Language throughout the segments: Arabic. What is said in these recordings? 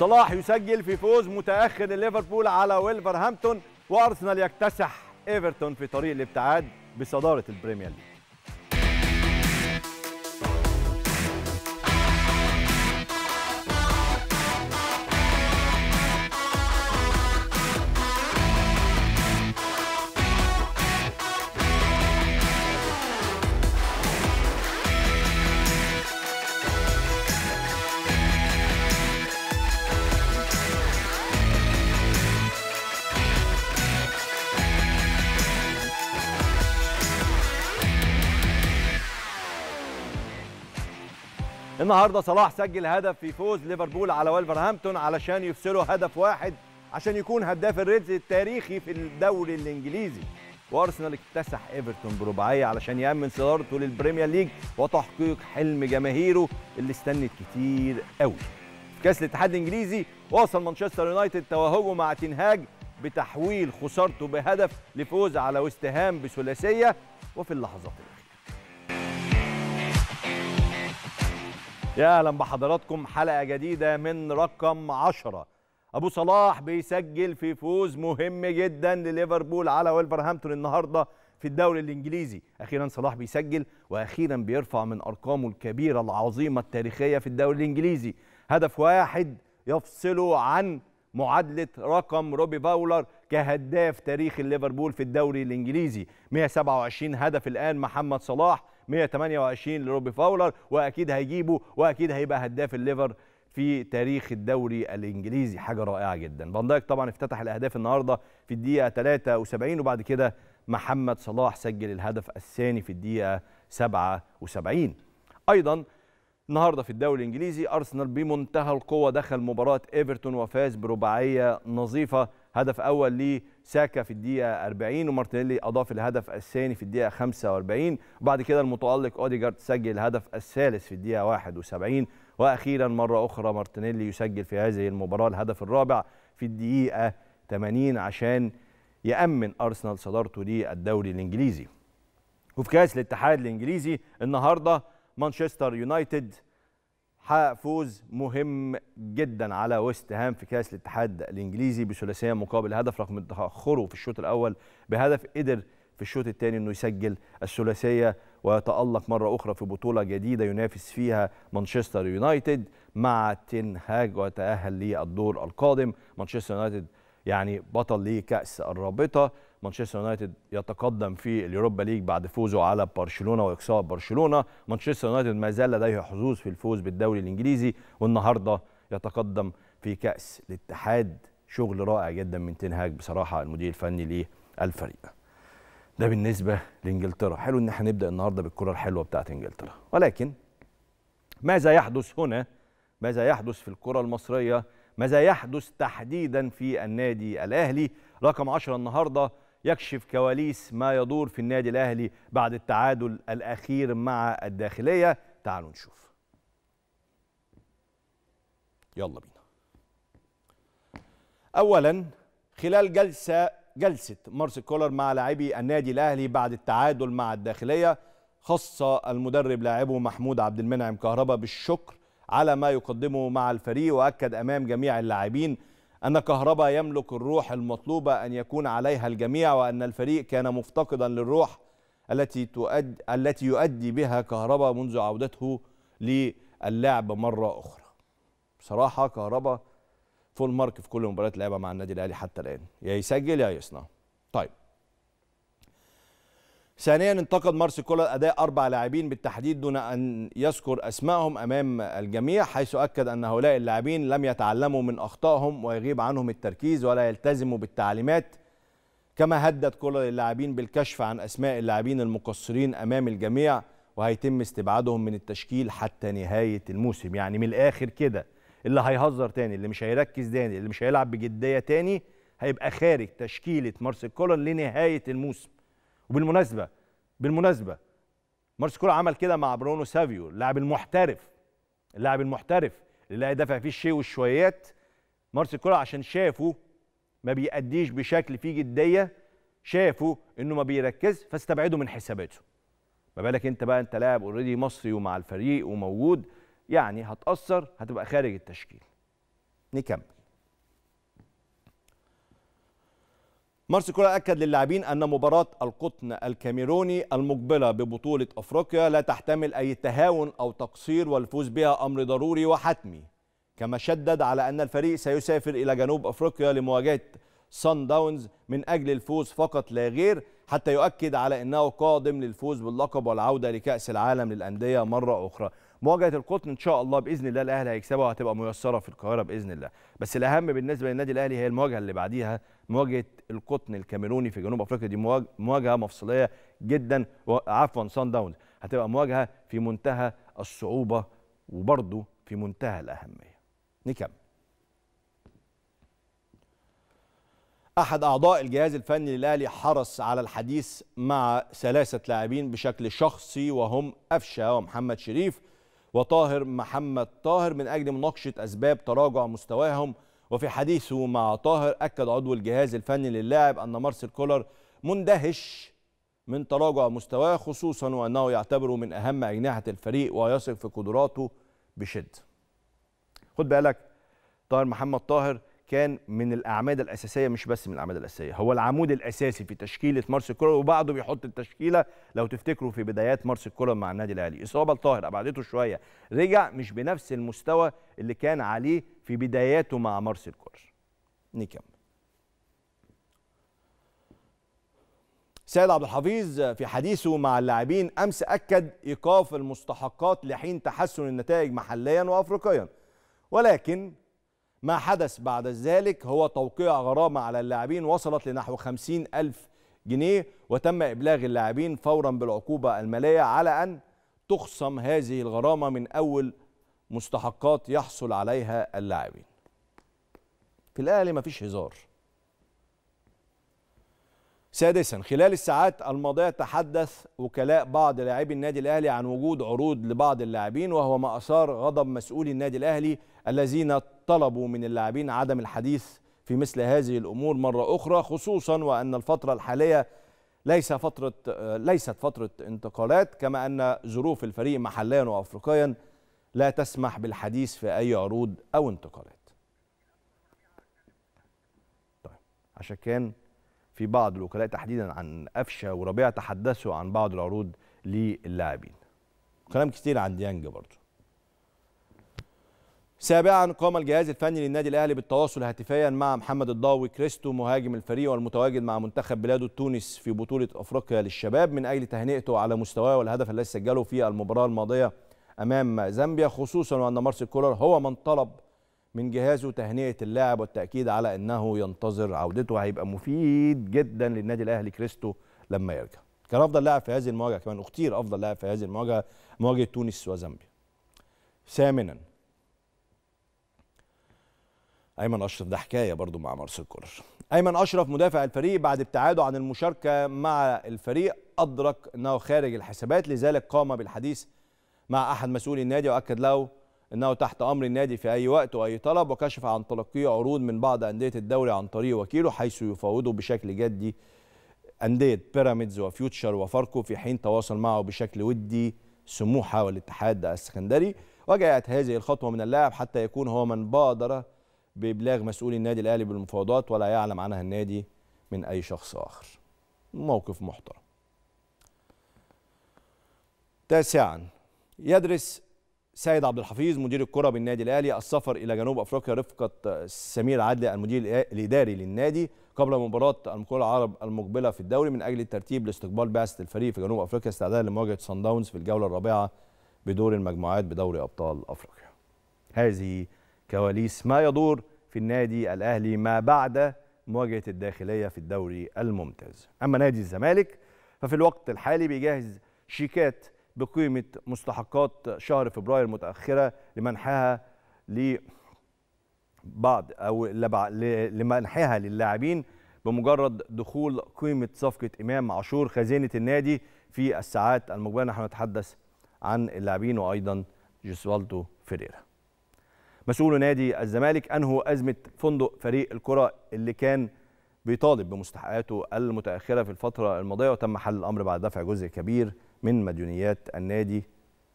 صلاح يسجل في فوز متاخر لليفربول على ويلفرهامبتون وارسنال يكتسح ايفرتون في طريق الابتعاد بصداره البريمير ليج النهارده صلاح سجل هدف في فوز ليفربول على ولفرهامبتون علشان يفصلوا هدف واحد عشان يكون هداف الريدز التاريخي في الدوري الانجليزي وارسنال اكتسح ايفرتون برباعيه علشان يامن صدارته للبريمير ليج وتحقيق حلم جماهيره اللي استنت كتير قوي في كاس الاتحاد الانجليزي وصل مانشستر يونايتد توهجه مع تنهاج بتحويل خسارته بهدف لفوز على وستهام بثلاثيه وفي اللحظات يا اهلا بحضراتكم حلقه جديده من رقم 10 ابو صلاح بيسجل في فوز مهم جدا لليفربول على ويلفرهامبتون النهارده في الدوري الانجليزي اخيرا صلاح بيسجل واخيرا بيرفع من ارقامه الكبيره العظيمه التاريخيه في الدوري الانجليزي هدف واحد يفصله عن معادله رقم روبي باولر كهداف تاريخ ليفربول في الدوري الانجليزي 127 هدف الان محمد صلاح 128 لروبي فاولر واكيد هيجيبه واكيد هيبقى هداف الليفر في تاريخ الدوري الانجليزي حاجه رائعه جدا فان دايك طبعا افتتح الاهداف النهارده في الدقيقه 73 وبعد كده محمد صلاح سجل الهدف الثاني في الدقيقه 77 ايضا النهارده في الدوري الانجليزي ارسنال بمنتهى القوه دخل مباراه ايفرتون وفاز برباعيه نظيفه هدف اول ليه ساكا في الدقيقه 40 ومارتينيلي اضاف الهدف الثاني في الدقيقه 45 وبعد كده المتالق اوديجارد سجل الهدف الثالث في الدقيقه 71 واخيرا مره اخرى مارتينيلي يسجل في هذه المباراه الهدف الرابع في الدقيقه 80 عشان يامن ارسنال صدارته للدوري الانجليزي وفي كاس الاتحاد الانجليزي النهارده مانشستر يونايتد حقق فوز مهم جدا على ويست هام في كاس الاتحاد الانجليزي بثلاثيه مقابل هدف رغم تاخره في الشوط الاول بهدف قدر في الشوط الثاني انه يسجل الثلاثيه ويتالق مره اخرى في بطوله جديده ينافس فيها مانشستر يونايتد مع تنهاج وتاهل للدور القادم مانشستر يونايتد يعني بطل لكاس الرابطه مانشستر يونايتد يتقدم في اليوروبا ليج بعد فوزه على برشلونه واقصاء برشلونه مانشستر يونايتد ما زال لديه حظوظ في الفوز بالدوري الانجليزي والنهارده يتقدم في كاس الاتحاد شغل رائع جدا من تنهاج بصراحه المدير الفني للفريق ده بالنسبه لانجلترا حلو ان احنا نبدا النهارده بالكره الحلوه بتاعت انجلترا ولكن ماذا يحدث هنا ماذا يحدث في الكره المصريه ماذا يحدث تحديدا في النادي الاهلي رقم 10 النهارده يكشف كواليس ما يدور في النادي الأهلي بعد التعادل الأخير مع الداخلية تعالوا نشوف يلا بينا أولا خلال جلسة جلسة مارسيل كولر مع لاعبي النادي الأهلي بعد التعادل مع الداخلية خص المدرب لاعبه محمود عبد المنعم كهربا بالشكر على ما يقدمه مع الفريق واكد امام جميع اللاعبين أن كهربا يملك الروح المطلوبة أن يكون عليها الجميع وأن الفريق كان مفتقدا للروح التي تؤدي التي يؤدي بها كهربا منذ عودته للعب مرة أخرى. بصراحة كهربا فول مارك في كل مباريات لعبها مع النادي الأهلي حتى الآن يا يسجل يا يصنع. طيب ثانيا انتقد مارسي كولر اداء اربع لاعبين بالتحديد دون ان يذكر اسمائهم امام الجميع حيث اكد ان هؤلاء اللاعبين لم يتعلموا من اخطائهم ويغيب عنهم التركيز ولا يلتزموا بالتعليمات كما هدد كولر اللاعبين بالكشف عن اسماء اللاعبين المقصرين امام الجميع وهيتم استبعادهم من التشكيل حتى نهايه الموسم يعني من الاخر كده اللي هيهزر تاني اللي مش هيركز تاني اللي مش هيلعب بجديه تاني هيبقى خارج تشكيله مارسيل كولر لنهايه الموسم وبالمناسبه بالمناسبه كولر عمل كده مع برونو سافيو اللاعب المحترف اللاعب المحترف اللي لا يدافع فيه الشيء والشويات كولر عشان شافه ما بيأديش بشكل فيه جديه شافوا انه ما بيركز فاستبعدوا من حساباته ما بالك انت بقى انت لاعب اوريدي مصري ومع الفريق وموجود يعني هتأثر هتبقى خارج التشكيل نكمل مارس كولر أكد للاعبين أن مباراة القطن الكاميروني المقبلة ببطولة أفريقيا لا تحتمل أي تهاون أو تقصير والفوز بها أمر ضروري وحتمي كما شدد على أن الفريق سيسافر إلى جنوب أفريقيا لمواجهة سان داونز من أجل الفوز فقط لا غير حتى يؤكد على أنه قادم للفوز باللقب والعودة لكأس العالم للأندية مرة أخرى مواجهه القطن ان شاء الله باذن الله الاهلي هيكسبها وهتبقى ميسره في القاهره باذن الله بس الاهم بالنسبه للنادي الاهلي هي المواجهه اللي بعديها مواجهه القطن الكاميروني في جنوب افريقيا دي مواجهه مفصليه جدا عفوا سان داونز هتبقى مواجهه في منتهى الصعوبه وبرضه في منتهى الاهميه نكمل احد اعضاء الجهاز الفني للاهلي حرص على الحديث مع ثلاثه لاعبين بشكل شخصي وهم قفشه ومحمد شريف وطاهر محمد طاهر من أجل مناقشة أسباب تراجع مستواهم وفي حديثه مع طاهر أكد عضو الجهاز الفني للاعب أن مارسيل كولر مندهش من تراجع مستواه خصوصا وأنه يعتبره من أهم أجنحة الفريق ويثق في قدراته بشدة خد بالك طاهر محمد طاهر كان من الاعمده الاساسيه مش بس من الاعمده الاساسيه هو العمود الاساسي في تشكيله مارس الكولر وبعضه بيحط التشكيله لو تفتكروا في بدايات مارس الكولر مع النادي الاهلي اصابه لطاهر ابعدته شويه رجع مش بنفس المستوى اللي كان عليه في بداياته مع مارس الكولر نكمل سيد عبد الحفيظ في حديثه مع اللاعبين امس اكد ايقاف المستحقات لحين تحسن النتائج محليا وافريقيا ولكن ما حدث بعد ذلك هو توقيع غرامة على اللاعبين وصلت لنحو 50 ألف جنيه وتم إبلاغ اللاعبين فورا بالعقوبة المالية على أن تخصم هذه الغرامة من أول مستحقات يحصل عليها اللاعبين في الأهلي مفيش هزار سادسا خلال الساعات الماضية تحدث وكلاء بعض لاعبي النادي الأهلي عن وجود عروض لبعض اللاعبين وهو ما أثار غضب مسؤولي النادي الأهلي الذين طلبوا من اللاعبين عدم الحديث في مثل هذه الأمور مرة أخرى خصوصا وأن الفترة الحالية ليس فترة ليست فترة انتقالات كما أن ظروف الفريق محليا وأفريقيا لا تسمح بالحديث في أي عروض أو انتقالات طيب عشان كان في بعض الوكلاء تحديدا عن قفشه وربيع تحدثوا عن بعض العروض للاعبين كلام كتير عن ديانج برضه سابعا قام الجهاز الفني للنادي الاهلي بالتواصل هاتفيا مع محمد الضاوي كريستو مهاجم الفريق والمتواجد مع منتخب بلاده تونس في بطوله افريقيا للشباب من اجل تهنئته على مستواه والهدف الذي سجله في المباراه الماضيه امام زامبيا خصوصا وان مارسيل كولر هو من طلب من جهازه تهنئه اللاعب والتاكيد على انه ينتظر عودته هيبقى مفيد جدا للنادي الاهلي كريستو لما يرجع كان افضل لاعب في هذه المواجهه كمان اختير افضل لاعب في هذه المواجهه مواجهه تونس وزامبيا ثامنا ايمن اشرف ده حكايه برضو مع مارسيل كولر ايمن اشرف مدافع الفريق بعد ابتعاده عن المشاركه مع الفريق ادرك انه خارج الحسابات لذلك قام بالحديث مع احد مسؤولي النادي واكد له انه تحت امر النادي في اي وقت واي طلب وكشف عن تلقي عروض من بعض انديه الدوري عن طريق وكيله حيث يفاوضه بشكل جدي انديه بيراميدز وفيوتشر وفاركو في حين تواصل معه بشكل ودي سموحه والاتحاد السكندري وجاءت هذه الخطوه من اللاعب حتى يكون هو من بادر بابلاغ مسؤولي النادي الاهلي بالمفاوضات ولا يعلم عنها النادي من اي شخص اخر موقف محترم تاسعا يدرس سيد عبد الحفيظ مدير الكرة بالنادي الأهلي السفر إلى جنوب أفريقيا رفقة سمير عدلي المدير الإداري للنادي قبل مباراة المقاولة العرب المقبلة في الدوري من أجل الترتيب لاستقبال بعثة الفريق في جنوب أفريقيا استعدادا لمواجهة صن داونز في الجولة الرابعة بدور المجموعات بدوري أبطال أفريقيا. هذه كواليس ما يدور في النادي الأهلي ما بعد مواجهة الداخلية في الدوري الممتاز. أما نادي الزمالك ففي الوقت الحالي بيجهز شيكات بقيمة مستحقات شهر فبراير المتأخرة لمنحها لبعض أو لمنحها للاعبين بمجرد دخول قيمة صفقة إمام عاشور خزينة النادي في الساعات المقبلة نحن نتحدث عن اللاعبين وأيضا جوسوالدو فيريرا مسؤول نادي الزمالك أنهوا أزمة فندق فريق الكرة اللي كان بيطالب بمستحقاته المتأخرة في الفترة الماضية وتم حل الأمر بعد دفع جزء كبير من مديونيات النادي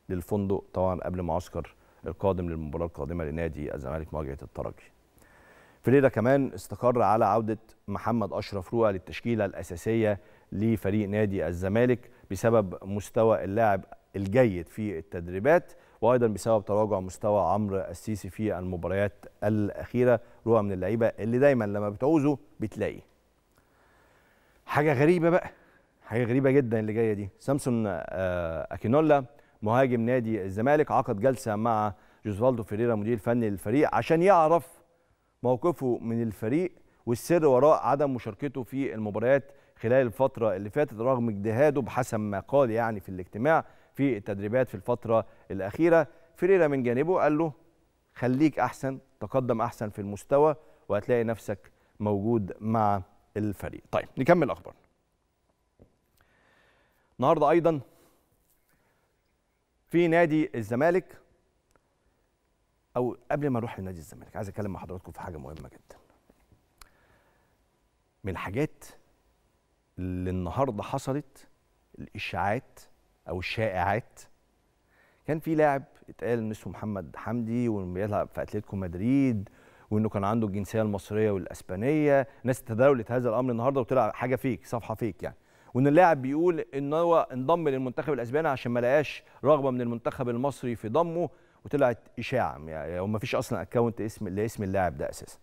للفندق طبعا قبل معسكر القادم للمباراه القادمه لنادي الزمالك مواجهه الترجي. في ليله كمان استقر على عوده محمد اشرف رؤى للتشكيله الاساسيه لفريق نادي الزمالك بسبب مستوى اللاعب الجيد في التدريبات وايضا بسبب تراجع مستوى عمرو السيسي في المباريات الاخيره رؤى من اللعيبه اللي دايما لما بتعوزه بتلاقيه. حاجه غريبه بقى حاجه غريبه جدا اللي جايه دي سامسون آه، اكينولا مهاجم نادي الزمالك عقد جلسه مع جوزفالدو فيريرا مدير فني للفريق عشان يعرف موقفه من الفريق والسر وراء عدم مشاركته في المباريات خلال الفترة اللي فاتت رغم اجتهاده بحسب ما قال يعني في الاجتماع في التدريبات في الفترة الأخيرة فيريرا من جانبه قال له خليك أحسن تقدم أحسن في المستوى وهتلاقي نفسك موجود مع الفريق طيب نكمل أخبارنا النهارده ايضا في نادي الزمالك او قبل ما اروح لنادي الزمالك عايز اتكلم مع حضراتكم في حاجه مهمه جدا من الحاجات اللي النهارده حصلت الاشاعات او الشائعات كان في لاعب اتقال ان اسمه محمد حمدي وانه بيلعب في اتلتيكو مدريد وانه كان عنده الجنسيه المصريه والاسبانيه ناس تداولت هذا الامر النهارده وطلع حاجه فيك صفحه فيك يعني وان اللاعب بيقول ان هو انضم للمنتخب الاسباني عشان ما لقاش رغبه من المنتخب المصري في ضمه وطلعت اشاعه يعني وما فيش اصلا اكونت اسم لاسم اللاعب ده اساسا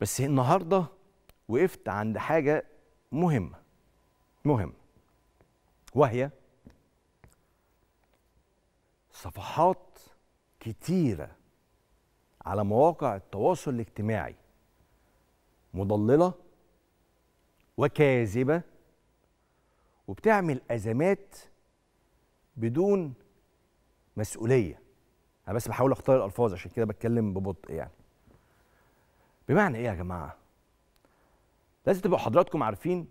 بس النهارده وقفت عند حاجه مهمه مهمه وهي صفحات كتيره على مواقع التواصل الاجتماعي مضلله وكاذبة وبتعمل أزمات بدون مسؤولية أنا بس بحاول أختار الألفاظ عشان كده بتكلم ببطء يعني بمعنى إيه يا جماعة؟ لازم تبقوا حضراتكم عارفين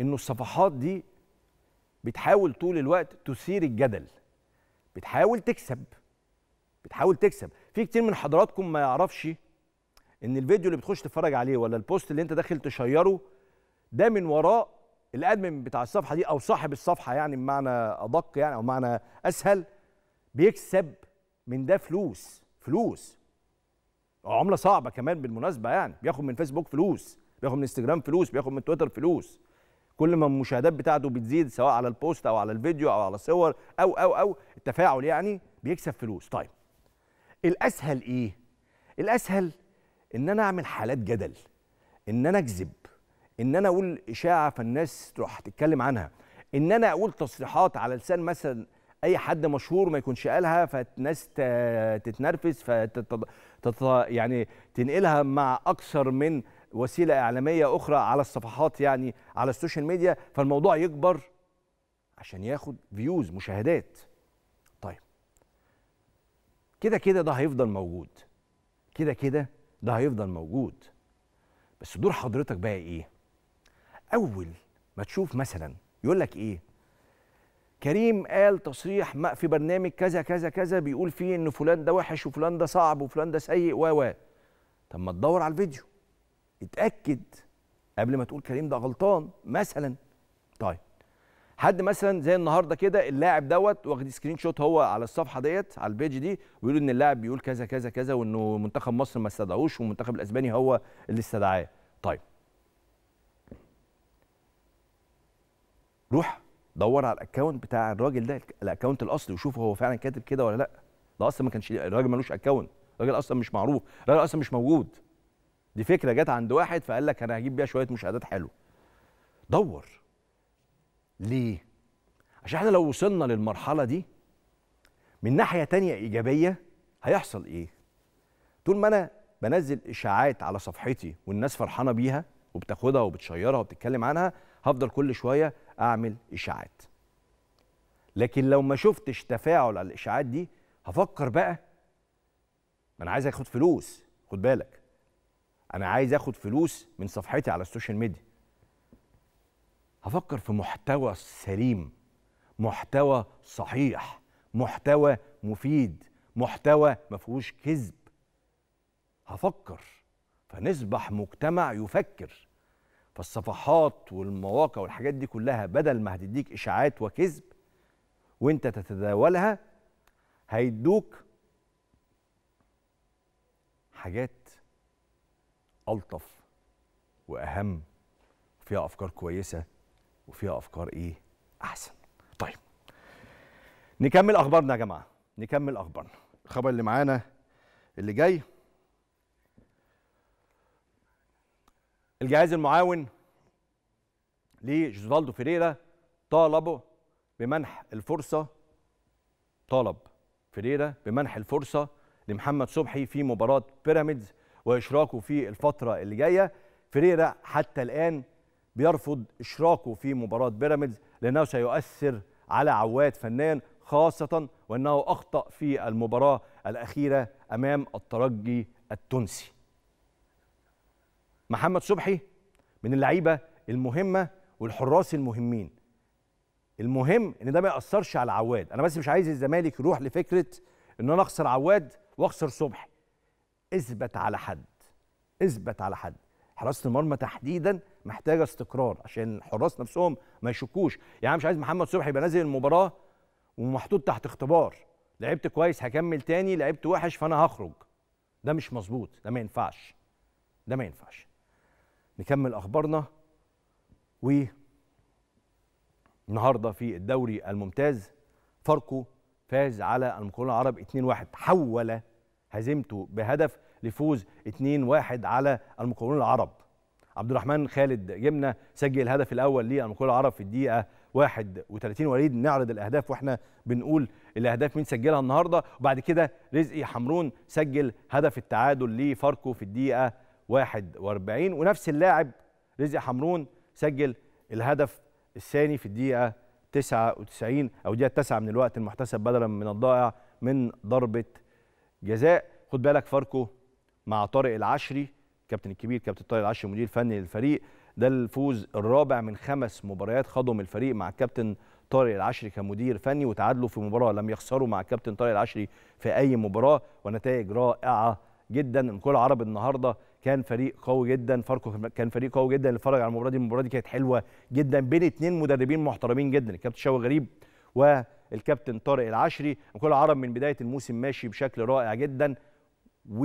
إنه الصفحات دي بتحاول طول الوقت تثير الجدل بتحاول تكسب بتحاول تكسب في كتير من حضراتكم ما يعرفش ان الفيديو اللي بتخش تتفرج عليه ولا البوست اللي انت داخل تشيره ده من وراء الادمن بتاع الصفحه دي او صاحب الصفحه يعني بمعنى ادق يعني او معنى اسهل بيكسب من ده فلوس فلوس عمله صعبه كمان بالمناسبه يعني بياخد من فيسبوك فلوس بياخد من انستجرام فلوس بياخد من تويتر فلوس كل ما المشاهدات بتاعته بتزيد سواء على البوست او على الفيديو او على الصور او او او التفاعل يعني بيكسب فلوس طيب الاسهل ايه الاسهل ان انا اعمل حالات جدل ان انا اكذب ان انا اقول اشاعه فالناس تروح تتكلم عنها ان انا اقول تصريحات على لسان مثلا اي حد مشهور ما يكونش قالها فالناس تتنرفز فتت يعني تنقلها مع اكثر من وسيله اعلاميه اخرى على الصفحات يعني على السوشيال ميديا فالموضوع يكبر عشان ياخد فيوز مشاهدات طيب كده كده ده هيفضل موجود كده كده ده هيفضل موجود بس دور حضرتك بقى ايه اول ما تشوف مثلا يقول لك ايه كريم قال تصريح ما في برنامج كذا كذا كذا بيقول فيه ان فلان ده وحش وفلان ده صعب وفلان ده سيء و و طب ما تدور على الفيديو اتاكد قبل ما تقول كريم ده غلطان مثلا حد مثلا زي النهارده كده اللاعب دوت واخد سكرين شوت هو على الصفحه ديت على البيج دي ويقول ان اللاعب بيقول كذا كذا كذا وانه منتخب مصر ما استدعوش والمنتخب الاسباني هو اللي استدعاه طيب روح دور على الاكونت بتاع الراجل ده الاكونت الاصلي وشوف هو فعلا كاتب كده ولا لا ده اصلا ما كانش الراجل ملوش اكونت الراجل اصلا مش معروف الراجل اصلا مش موجود دي فكره جت عند واحد فقال لك انا هجيب بيها شويه مشاهدات حلوه دور ليه؟ عشان احنا لو وصلنا للمرحلة دي من ناحية تانية إيجابية هيحصل إيه؟ طول ما أنا بنزل إشاعات على صفحتي والناس فرحانة بيها وبتاخدها وبتشيرها وبتتكلم عنها هفضل كل شوية أعمل إشاعات لكن لو ما شفتش تفاعل على الإشاعات دي هفكر بقى ما أنا عايز آخد فلوس خد بالك أنا عايز آخد فلوس من صفحتي على السوشيال ميديا هفكر في محتوى سليم محتوى صحيح محتوى مفيد محتوى ما فيهوش كذب هفكر فنصبح مجتمع يفكر فالصفحات والمواقع والحاجات دي كلها بدل ما هتديك اشاعات وكذب وانت تتداولها هيدوك حاجات الطف واهم وفيها افكار كويسه وفيها افكار ايه احسن طيب نكمل اخبارنا يا جماعه نكمل اخبارنا الخبر اللي معانا اللي جاي الجهاز المعاون لجوزالدو فيريرا طالبه بمنح الفرصه طالب فيريرا بمنح الفرصه لمحمد صبحي في مباراه بيراميدز واشراكه في الفتره اللي جايه فيريرا حتى الان بيرفض إشراكه في مباراة بيراميدز لأنه سيؤثر على عواد فنان خاصة وأنه أخطأ في المباراة الأخيرة أمام الترجي التونسي محمد صبحي من اللعيبة المهمة والحراس المهمين المهم ان ده ما ياثرش على عواد انا بس مش عايز الزمالك يروح لفكره ان انا اخسر عواد واخسر صبحي اثبت على حد اثبت على حد حراسه المرمى تحديدا محتاجه استقرار عشان الحراس نفسهم ما يشكوش يعني مش عايز محمد صبحي يبقى نازل المباراه ومحطوط تحت اختبار لعبت كويس هكمل تاني لعبت وحش فانا هخرج ده مش مظبوط ده ما ينفعش ده ما ينفعش نكمل اخبارنا و النهارده في الدوري الممتاز فاركو فاز على المقاولون العرب 2-1 حول هزيمته بهدف لفوز 2-1 على المقاولون العرب عبد الرحمن خالد جبنا سجل الهدف الاول للمقاولون العرب في الدقيقه 31 وليد نعرض الاهداف واحنا بنقول الاهداف مين سجلها النهارده وبعد كده رزقي حمرون سجل هدف التعادل لفاركو في الدقيقه 41 ونفس اللاعب رزقي حمرون سجل الهدف الثاني في الدقيقه 99 او دقيقه 9 من الوقت المحتسب بدلا من الضائع من ضربه جزاء خد بالك فاركو مع طارق العشري كابتن الكبير كابتن طارق العشري مدير فني للفريق ده الفوز الرابع من خمس مباريات خاضهم الفريق مع الكابتن طارق العشري كمدير فني وتعادلوا في مباراه لم يخسروا مع الكابتن طارق العشري في اي مباراه ونتائج رائعه جدا الكل العرب النهارده كان فريق قوي جدا فاركو كان فريق قوي جدا اللي اتفرج على المباراه دي المباراه دي كانت حلوه جدا بين اثنين مدربين محترمين جدا الكابتن شوقي غريب والكابتن طارق العشري الكل العرب من بدايه الموسم ماشي بشكل رائع جدا و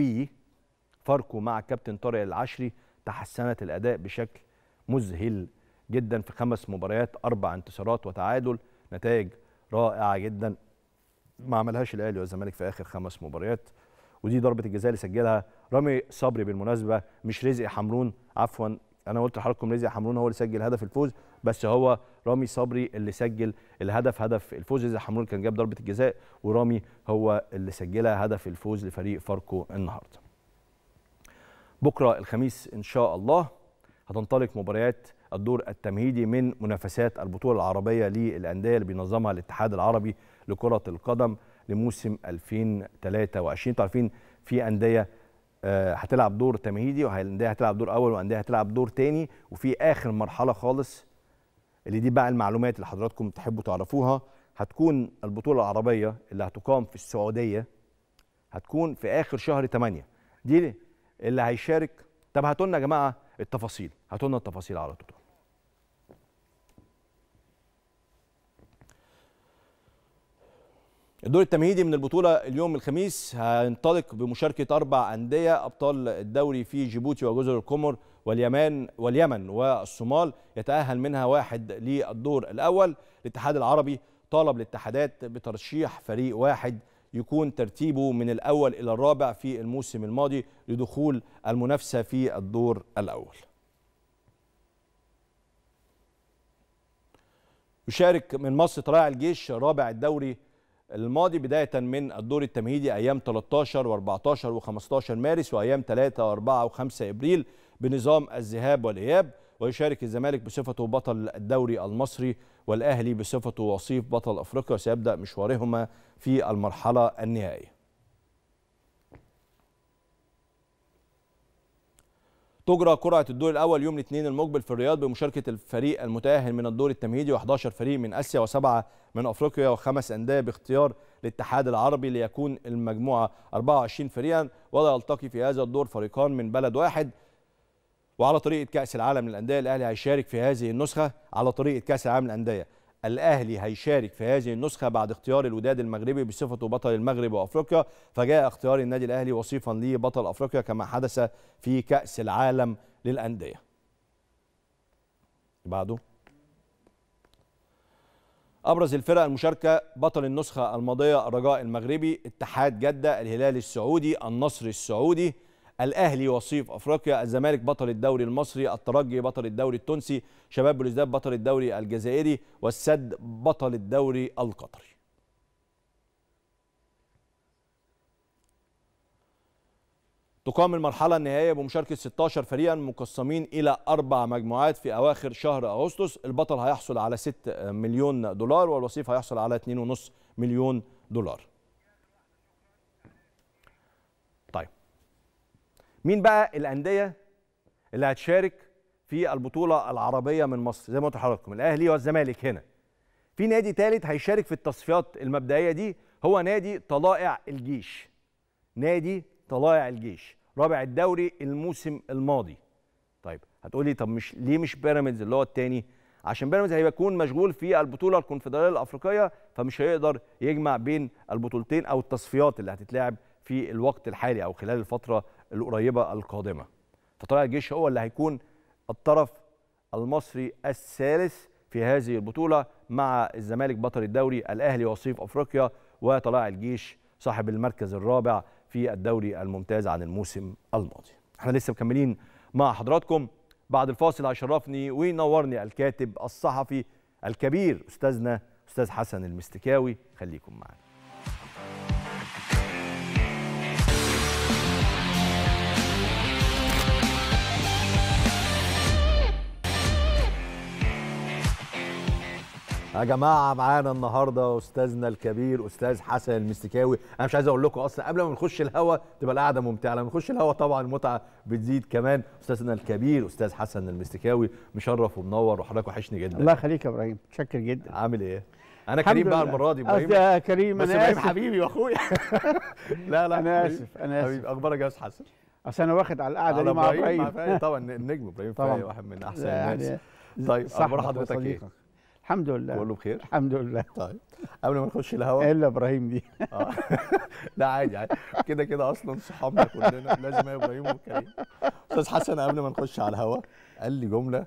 فاركو مع كابتن طارق العشري تحسنت الاداء بشكل مذهل جدا في خمس مباريات اربع انتصارات وتعادل نتائج رائعه جدا ما عملهاش الاهلي والزمالك في اخر خمس مباريات ودي ضربه الجزاء اللي سجلها رامي صبري بالمناسبه مش رزق حمرون عفوا انا قلت لحضراتكم رزق حمرون هو اللي سجل هدف الفوز بس هو رامي صبري اللي سجل الهدف هدف الفوز رزق حمرون كان جاب ضربه الجزاء ورامي هو اللي سجلها هدف الفوز لفريق فاركو النهارده بكره الخميس ان شاء الله هتنطلق مباريات الدور التمهيدي من منافسات البطوله العربيه للانديه اللي بينظمها الاتحاد العربي لكره القدم لموسم 2023 عارفين في انديه آه، هتلعب دور تمهيدي وانديه هتلعب دور اول وانديه هتلعب دور تاني وفي اخر مرحله خالص اللي دي بقى المعلومات اللي حضراتكم تحبوا تعرفوها هتكون البطوله العربيه اللي هتقام في السعوديه هتكون في اخر شهر 8 دي اللي هيشارك طب هاتوا لنا يا جماعه التفاصيل هاتوا لنا التفاصيل على طول الدور التمهيدي من البطوله اليوم الخميس هينطلق بمشاركه اربع انديه ابطال الدوري في جيبوتي وجزر القمر واليمن واليمن والصومال يتاهل منها واحد للدور الاول الاتحاد العربي طالب الاتحادات بترشيح فريق واحد يكون ترتيبه من الأول إلى الرابع في الموسم الماضي لدخول المنافسة في الدور الأول يشارك من مصر طلائع الجيش رابع الدوري الماضي بداية من الدور التمهيدي أيام 13 و14 و15 مارس وأيام 3 و4 و5 إبريل بنظام الذهاب والإياب ويشارك الزمالك بصفته بطل الدوري المصري والأهلي بصفته وصيف بطل أفريقيا سيبدأ مشوارهما في المرحلة النهائية تجرى قرعة الدور الأول يوم الاثنين المقبل في الرياض بمشاركة الفريق المتأهل من الدور التمهيدي و11 فريق من آسيا وسبعة من أفريقيا وخمس أندية باختيار الاتحاد العربي ليكون المجموعة 24 فريقا ولا يلتقي في هذا الدور فريقان من بلد واحد وعلى طريقه كاس العالم للانديه الاهلي هيشارك في هذه النسخه على طريقه كاس العالم للانديه الاهلي هيشارك في هذه النسخه بعد اختيار الوداد المغربي بصفته بطل المغرب وافريقيا فجاء اختيار النادي الاهلي وصيفا لي بطل افريقيا كما حدث في كاس العالم للانديه بعده أبرز الفرق المشاركة بطل النسخة الماضية الرجاء المغربي اتحاد جدة الهلال السعودي النصر السعودي الاهلي وصيف افريقيا الزمالك بطل الدوري المصري الترجي بطل الدوري التونسي شباب بلوزداد بطل الدوري الجزائري والسد بطل الدوري القطري تقام المرحلة النهائية بمشاركة 16 فريقا مقسمين إلى أربع مجموعات في أواخر شهر أغسطس، البطل هيحصل على 6 مليون دولار والوصيف هيحصل على 2.5 مليون دولار. مين بقى الانديه اللي هتشارك في البطوله العربيه من مصر زي ما قلت لحضراتكم الاهلي والزمالك هنا في نادي ثالث هيشارك في التصفيات المبدئيه دي هو نادي طلائع الجيش نادي طلائع الجيش رابع الدوري الموسم الماضي طيب هتقولي طب مش ليه مش بيراميدز اللي هو الثاني عشان بيراميدز هيكون مشغول في البطوله الكونفدراليه الافريقيه فمش هيقدر يجمع بين البطولتين او التصفيات اللي هتتلعب في الوقت الحالي او خلال الفتره القريبه القادمه فطلع الجيش هو اللي هيكون الطرف المصري الثالث في هذه البطوله مع الزمالك بطل الدوري الاهلي وصيف افريقيا وطلع الجيش صاحب المركز الرابع في الدوري الممتاز عن الموسم الماضي احنا لسه مكملين مع حضراتكم بعد الفاصل هيشرفني وينورني الكاتب الصحفي الكبير استاذنا استاذ حسن المستكاوي خليكم معنا يا جماعه معانا النهارده استاذنا الكبير استاذ حسن المستكاوي انا مش عايز اقول لكم اصلا قبل ما نخش الهوا تبقى القعده ممتعه لما نخش الهوا طبعا المتعه بتزيد كمان استاذنا الكبير استاذ حسن المستكاوي مشرف ومنور وحضرتك وحشني جدا الله يخليك يا ابراهيم متشكر جدا عامل ايه انا كريم بقى المره دي ابراهيم يا كريم انا اسف حبيبي واخويا لا لا انا اسف انا اسف حبيبي اخبارك يا استاذ حسن اصل انا واخد على القعده دي مع ابراهيم طبعا النجم ابراهيم واحد من احسن يعني الناس طيب اخبار حضرتك ايه الحمد لله كله بخير الحمد لله طيب قبل ما نخش الهوا الا ابراهيم دي آه. لا عادي عادي كده كده اصلا صحابنا كلنا لازم يا ابراهيم وكريم استاذ حسن قبل ما نخش على الهوا قال لي جمله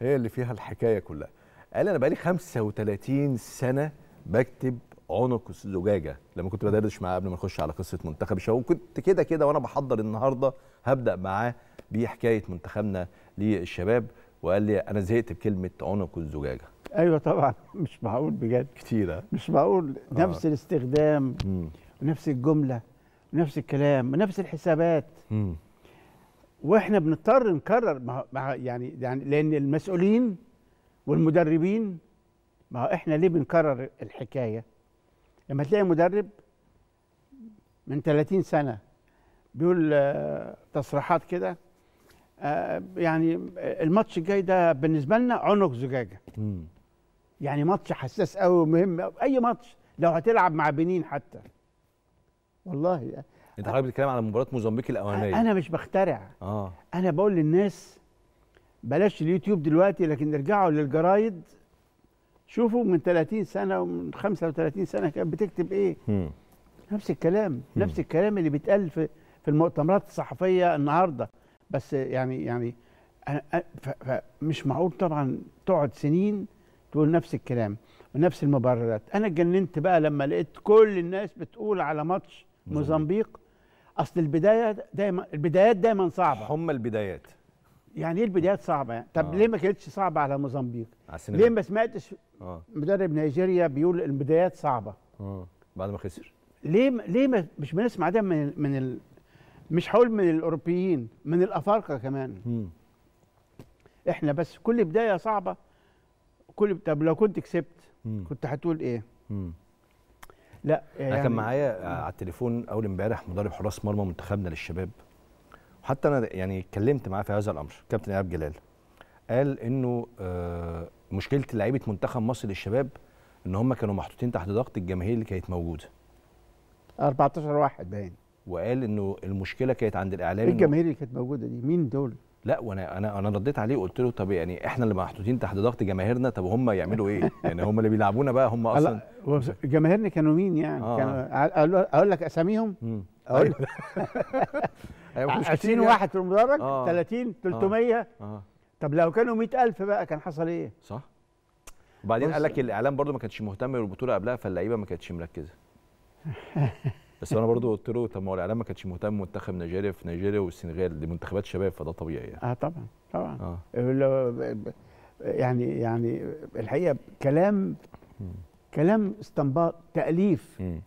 هي اللي فيها الحكايه كلها قال انا بقالي 35 سنه بكتب عنق الزجاجة لما كنت بدردش معاه قبل ما نخش على قصه منتخب الشباب وكنت كده كده وانا بحضر النهارده هبدا معاه بحكايه منتخبنا للشباب وقال لي انا زهقت بكلمه عنق الزجاجه ايوه طبعا مش معقول بجد كتيرة مش معقول آه. نفس الاستخدام مم. ونفس الجمله ونفس الكلام ونفس الحسابات مم. واحنا بنضطر نكرر مع يعني يعني لان المسؤولين والمدربين ما احنا ليه بنكرر الحكايه لما تلاقي مدرب من 30 سنه بيقول آه، تصريحات كده آه، يعني الماتش الجاي ده بالنسبه لنا عنق زجاجه مم. يعني ماتش حساس قوي ومهم اي ماتش لو هتلعب مع بنين حتى والله انت حضرتك بتتكلم على مباراه موزمبيق الاولانيه انا مش بخترع اه انا بقول للناس بلاش اليوتيوب دلوقتي لكن ارجعوا للجرايد شوفوا من 30 سنه ومن 35 سنه كانت بتكتب ايه م. نفس الكلام م. نفس الكلام اللي بيتقال في في المؤتمرات الصحفيه النهارده بس يعني يعني أنا مش معقول طبعا تقعد سنين تقول نفس الكلام ونفس المبررات انا اتجننت بقى لما لقيت كل الناس بتقول على ماتش موزمبيق اصل البدايه دايما البدايات دايما صعبه هم البدايات يعني ايه البدايات صعبه يعني؟ طب آه. ليه ما كانتش صعبه على موزمبيق؟ ليه ما سمعتش آه. مدرب نيجيريا بيقول البدايات صعبه؟ آه. بعد ما خسر ليه ليه ما مش بنسمع ده من من ال... مش هقول من الاوروبيين من الافارقه كمان م. احنا بس كل بدايه صعبه كل طب لو كنت كسبت كنت هتقول ايه؟ مم. لا يعني انا كان يعني معايا على التليفون اول امبارح مدرب حراس مرمى منتخبنا للشباب وحتى انا يعني اتكلمت معاه في هذا الامر كابتن ايهاب جلال قال انه آه مشكله لعيبه منتخب مصر للشباب ان هم كانوا محطوطين تحت ضغط الجماهير اللي كانت موجوده 14 واحد باين وقال انه المشكله كانت عند الاعلام إيه الجماهير اللي كانت موجوده دي مين دول لا وانا انا انا رديت عليه وقلت له طب يعني احنا اللي محطوطين تحت ضغط جماهيرنا طب هم يعملوا ايه؟ يعني هم اللي بيلعبونا بقى هم اصلا جماهيرنا كانوا مين يعني؟ آه. كانوا اقول لك اساميهم؟ اقول أيوه. لك 20 أيوه، يعني. واحد في المدرج آه. 30 300 آه. آه. طب لو كانوا 100000 بقى كان حصل ايه؟ صح وبعدين قال لك الاعلام برضو ما كانش مهتم بالبطوله قبلها فاللعيبه ما كانتش مركزه بس انا برضو قلت له طب ما هو الاعلام ما كانش مهتم منتخب نيجيريا في نيجيريا والسنغال دي منتخبات شباب فده طبيعي يعني اه طبعا طبعا آه. آه، يعني يعني الحقيقه كلام كلام استنباط تاليف م.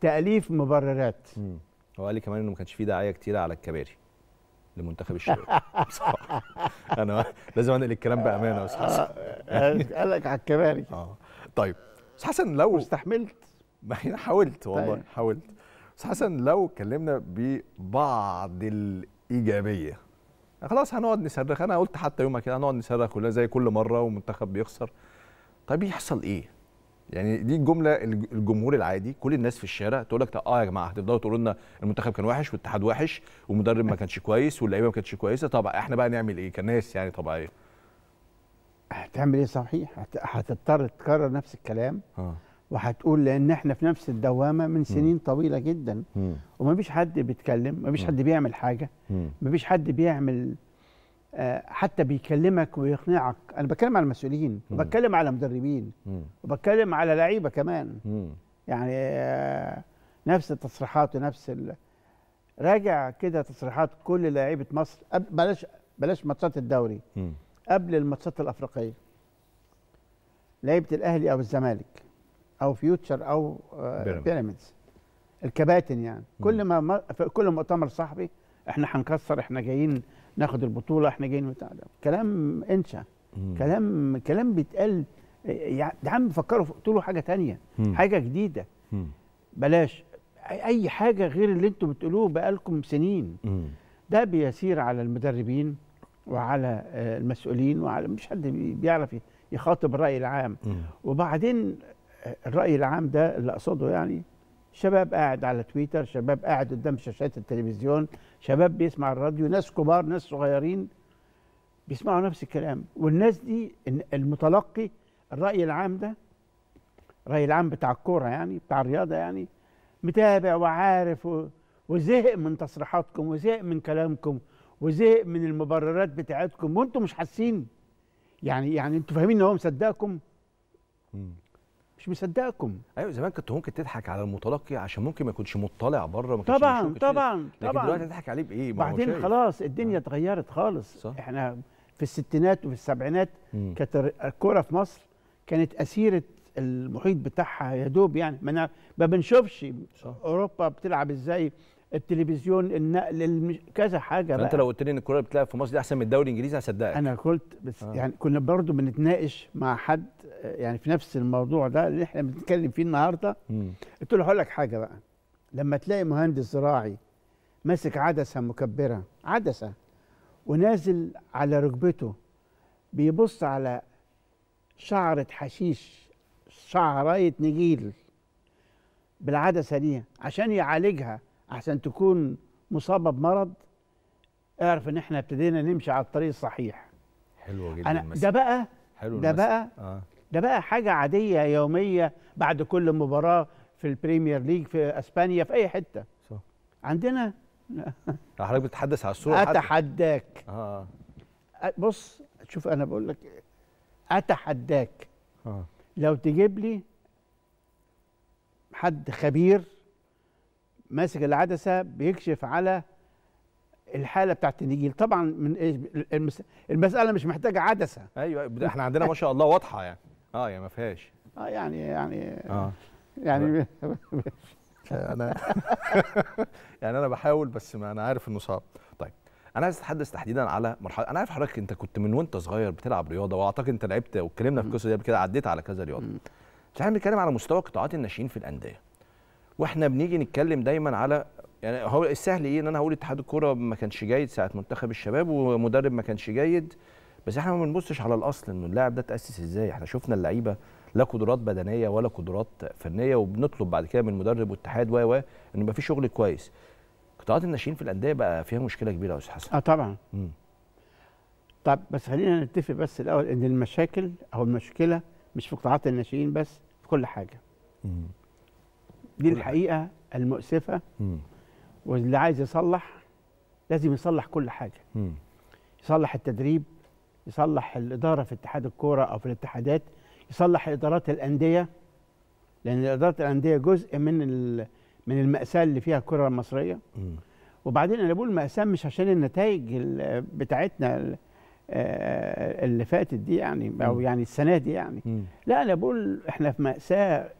تاليف مبررات هو قال لي كمان انه ما كانش فيه دعايه كتيره على الكباري لمنتخب الشباب انا لازم انقل الكلام بامانه يا استاذ حسن قال آه، آه، لك على الكباري اه طيب استاذ حسن لو استحملت ما حاولت والله طيب. حاولت بس حسن لو اتكلمنا ببعض الايجابيه خلاص هنقعد نصرخ انا قلت حتى يومها كده هنقعد نصرخ كلنا زي كل مره ومنتخب بيخسر طب يحصل ايه؟ يعني دي الجمله الجمهور العادي كل الناس في الشارع تقول لك اه يا جماعه هتفضلوا تقولوا لنا المنتخب كان وحش والاتحاد وحش والمدرب ما كانش كويس واللعيبه ما كانتش كويسه طب احنا بقى نعمل ايه كناس يعني طبيعيه هتعمل ايه صحيح هتضطر تكرر نفس الكلام آه. وهتقول لان احنا في نفس الدوامه من سنين م. طويله جدا م. ومفيش حد بيتكلم مفيش حد بيعمل حاجه م. مفيش حد بيعمل آه حتى بيكلمك ويقنعك انا بتكلم على المسؤولين وبتكلم على مدربين وبتكلم على لعيبه كمان يعني آه نفس التصريحات ونفس ال... راجع كده تصريحات كل لعيبه مصر بلاش بلاش ماتشات الدوري قبل الماتشات الافريقيه لعيبه الاهلي او الزمالك او فيوتشر او بيراميدز آه، الكباتن يعني كل ما كل مؤتمر صحفي احنا هنكسر احنا جايين ناخد البطوله احنا جايين بتاع ده كلام انشا كلام كلام بيتقال يا عم فكروا قلتوا حاجه تانية حاجه جديده بلاش اي حاجه غير اللي انتم بتقولوه بقالكم سنين ده بيسير على المدربين وعلى آه، المسؤولين وعلى مش حد بيعرف يخاطب الراي العام وبعدين الراي العام ده اللي اقصده يعني شباب قاعد على تويتر شباب قاعد قدام شاشات التلفزيون شباب بيسمع الراديو ناس كبار ناس صغيرين بيسمعوا نفس الكلام والناس دي المتلقي الراي العام ده الراي العام بتاع الكوره يعني بتاع الرياضه يعني متابع وعارف وزهق من تصريحاتكم وزهق من كلامكم وزهق من المبررات بتاعتكم وانتم مش حاسين يعني يعني انتوا فاهمين ان هو مصدقكم مش مصدقكم ايوه زمان كنت ممكن تضحك على المتلقي عشان ممكن ما يكونش مطلع بره ما طبعا طبعا لكن طبعا دلوقتي تضحك عليه بايه بعدين خلاص الدنيا آه. اتغيرت آه. خالص صح. احنا في الستينات وفي السبعينات كانت الكوره في مصر كانت اسيره المحيط بتاعها يا دوب يعني ما, ما بنشوفش صح. اوروبا بتلعب ازاي التلفزيون النقل المش... كذا حاجه يعني بقى انت لو قلت لي ان الكوره بتلعب في مصر دي احسن من الدوري الانجليزي هصدقك انا قلت بس آه. يعني كنا برضو بنتناقش مع حد يعني في نفس الموضوع ده اللي احنا بنتكلم فيه النهارده قلت له هقول لك حاجه بقى لما تلاقي مهندس زراعي ماسك عدسه مكبره عدسه ونازل على ركبته بيبص على شعره حشيش شعرايه نجيل بالعدسه دي عشان يعالجها عشان تكون مصابه بمرض اعرف ان احنا ابتدينا نمشي على الطريق الصحيح حلو جدا أنا ده بقى حلو ده بقى آه. ده بقى حاجه عاديه يوميه بعد كل مباراه في البريمير ليج في اسبانيا في اي حته صح. عندنا حضرتك بتتحدث على الصوره اتحداك آه. آه. بص شوف انا بقول لك إيه. اتحداك آه. لو تجيب لي حد خبير ماسك العدسه بيكشف على الحاله بتاعت النجيل طبعا من المساله مش محتاجه عدسه ايوه احنا عندنا ما شاء الله واضحه يعني اه يعني ما فيهاش اه يعني يعني اه يعني انا يعني انا بحاول بس ما انا عارف انه صعب طيب انا عايز اتحدث تحديدا على مرحله انا عارف حضرتك انت كنت من وانت صغير بتلعب رياضه واعتقد انت لعبت واتكلمنا في القصه دي قبل كده عديت على كذا رياضه بس احنا بنتكلم على مستوى قطاعات الناشئين في الانديه واحنا بنيجي نتكلم دايما على يعني هو السهل ايه ان انا هقول اتحاد الكوره ما كانش جيد ساعه منتخب الشباب ومدرب ما كانش جيد بس احنا ما بنبصش على الاصل انه اللاعب ده تاسس ازاي احنا شفنا اللعيبه لا قدرات بدنيه ولا قدرات فنيه وبنطلب بعد كده من المدرب والاتحاد و و ان يبقى في شغل كويس قطاعات الناشئين في الانديه بقى فيها مشكله كبيره يا استاذ حسن اه طبعا مم. طب بس خلينا نتفق بس الاول ان المشاكل او المشكله مش في قطاعات الناشئين بس في كل حاجه مم. دي الحقيقه المؤسفه واللي عايز يصلح لازم يصلح كل حاجه يصلح التدريب يصلح الاداره في اتحاد الكوره او في الاتحادات يصلح ادارات الانديه لان اداره الانديه جزء من من الماساه اللي فيها الكره المصريه وبعدين انا بقول ماساه مش عشان النتائج بتاعتنا آه، اللي فاتت دي يعني او يعني السنه دي يعني لا انا بقول احنا في ماساه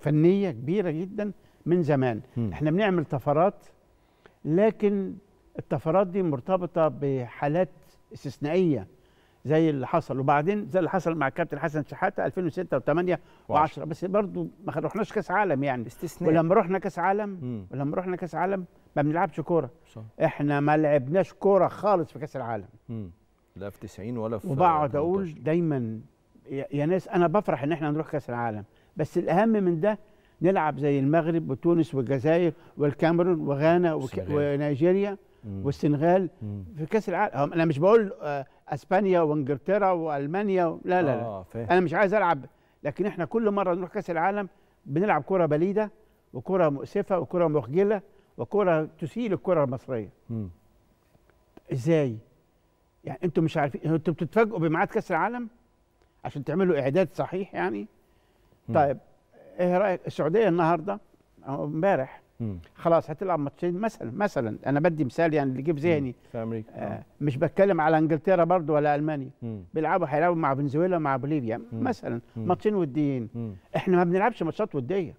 فنيه كبيره جدا من زمان م. احنا بنعمل طفرات لكن الطفرات دي مرتبطه بحالات استثنائيه زي اللي حصل وبعدين زي اللي حصل مع الكابتن حسن شحاته 2006 و8 و10 بس برضو ما رحناش كاس عالم يعني استثناء ولما رحنا كاس عالم ولما رحنا كاس عالم ما بنلعبش كوره صح. احنا ما لعبناش كوره خالص في كاس العالم م. لا في 90 ولا في وبقعد اقول دايما يا ناس انا بفرح ان احنا نروح كاس العالم بس الأهم من ده نلعب زي المغرب وتونس والجزائر والكاميرون وغانا وك... ونيجيريا والسنغال في كاس العالم انا مش بقول آه، اسبانيا وانجلترا والمانيا لا لا آه لا انا مش عايز العب لكن احنا كل مره نروح كاس العالم بنلعب كره بليده وكره مؤسفه وكره مخجله وكره تسيل الكره المصريه مم. ازاي يعني انتوا مش عارفين انتوا بتتفاجئوا بميعاد كاس العالم عشان تعملوا اعداد صحيح يعني طيب ايه رايك السعوديه النهارده او امبارح خلاص هتلعب ماتشين مثلا مثلا انا بدي مثال يعني اللي جه في ذهني في امريكا آه،, آه مش بتكلم على انجلترا برضه ولا المانيا بيلعبوا هيلعبوا مع فنزويلا مع بوليفيا مثلا ماتشين وديين احنا ما بنلعبش ماتشات وديه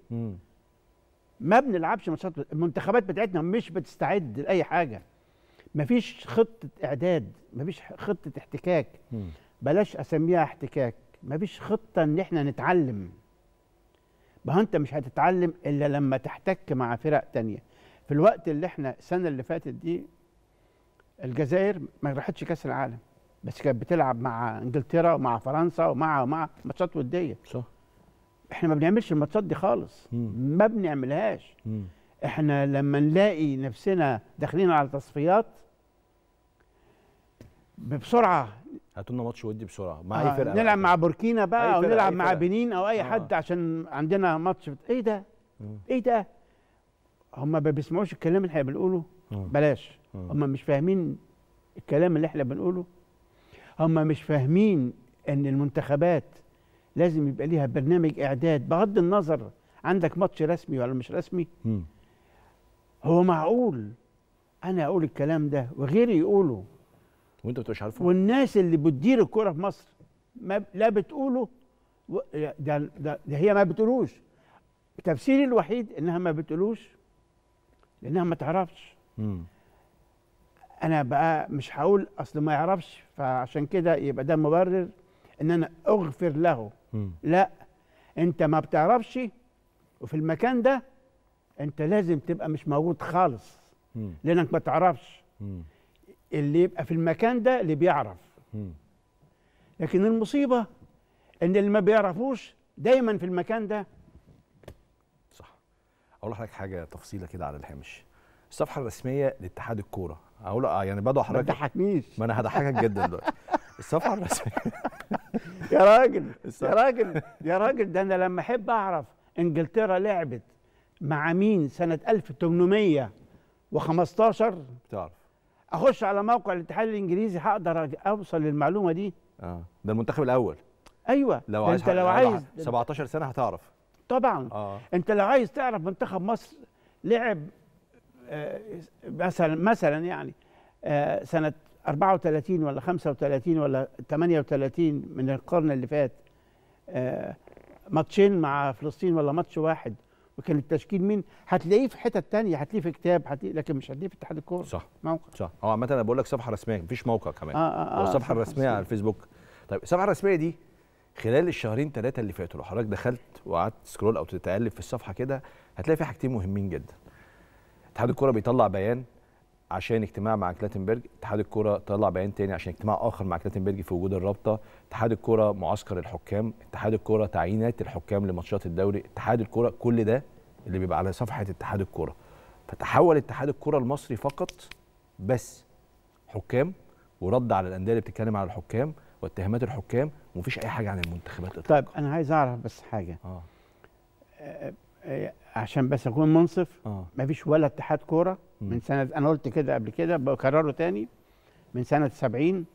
ما بنلعبش ماتشات المنتخبات بتاعتنا مش بتستعد لاي حاجه مفيش خطه اعداد مفيش خطه احتكاك بلاش اسميها احتكاك مفيش خطه ان احنا نتعلم ما انت مش هتتعلم الا لما تحتك مع فرق تانية في الوقت اللي احنا السنه اللي فاتت دي الجزائر ما راحتش كاس العالم بس كانت بتلعب مع انجلترا ومع فرنسا ومع ومع ماتشات وديه صح احنا ما بنعملش الماتشات دي خالص مم. ما بنعملهاش مم. احنا لما نلاقي نفسنا داخلين على تصفيات بسرعه هاتوا لنا ماتش ودي بسرعه مع آه اي فرقه نلعب مع بوركينا بقى او نلعب مع بنين او اي آه. حد عشان عندنا ماتش بت... ايه ده مم. ايه ده هم ما بيسمعوش الكلام اللي احنا بنقوله بلاش هم مش فاهمين الكلام اللي احنا بنقوله هم مش فاهمين ان المنتخبات لازم يبقى ليها برنامج اعداد بغض النظر عندك ماتش رسمي ولا مش رسمي مم. هو معقول انا اقول الكلام ده وغيري يقوله وانت ما بتبقاش عارفه والناس اللي بتدير الكوره في مصر ما لا بتقوله ده, ده, ده هي ما بتقولوش تفسيري الوحيد انها ما بتقولوش لانها ما تعرفش انا بقى مش هقول اصل ما يعرفش فعشان كده يبقى ده مبرر ان انا اغفر له مم. لا انت ما بتعرفش وفي المكان ده انت لازم تبقى مش موجود خالص مم. لانك ما تعرفش مم. اللي يبقى في المكان ده اللي بيعرف لكن المصيبه ان اللي ما بيعرفوش دايما في المكان ده صح اقول لحضرتك حاجه تفصيله كده على الهامش الصفحه الرسميه لاتحاد الكوره اقول آه، يعني بدعو حضرتك ما تضحكنيش ما انا هضحكك جدا دلوقتي الصفحه الرسميه يا راجل يا راجل يا راجل ده انا لما احب اعرف انجلترا لعبت مع مين سنه 1815 بتعرف اخش على موقع الاتحاد الانجليزي هقدر اوصل للمعلومه دي اه ده المنتخب الاول ايوه لو عايز انت لو عايز 17 سنه هتعرف طبعا آه. انت لو عايز تعرف منتخب مصر لعب آه مثلا مثلا يعني آه سنه 34 ولا 35 ولا 38 من القرن اللي فات آه ماتشين مع فلسطين ولا ماتش واحد وكان التشكيل مين هتلاقيه في حتت تانية هتلاقيه في كتاب هتلاقيه لكن مش هتلاقيه في اتحاد الكوره صح موقع صح هو عامه انا بقول لك صفحه رسميه مفيش موقع كمان آه آه, آه، هو الصفحه الرسميه على الفيسبوك طيب الصفحه الرسميه دي خلال الشهرين ثلاثه اللي فاتوا لو حضرتك دخلت وقعدت سكرول او تتقلب في الصفحه كده هتلاقي في حاجتين مهمين جدا اتحاد الكوره بيطلع بيان عشان اجتماع مع كلاتنبرج اتحاد الكوره طلع بيان تاني عشان اجتماع اخر مع كلاتنبرج في وجود الرابطه اتحاد الكوره معسكر الحكام اتحاد الكوره تعيينات الحكام لماتشات الدوري اتحاد الكوره كل ده اللي بيبقى على صفحه اتحاد الكوره فتحول اتحاد الكوره المصري فقط بس حكام ورد على الانديه اللي بتتكلم على الحكام واتهامات الحكام ومفيش اي حاجه عن المنتخبات اطلاقا طيب انا عايز اعرف بس حاجه اه, آه, آه، عشان بس اكون منصف آه. مفيش ولا اتحاد كوره من سنه انا قلت كده قبل كده بكرره تاني من سنه 70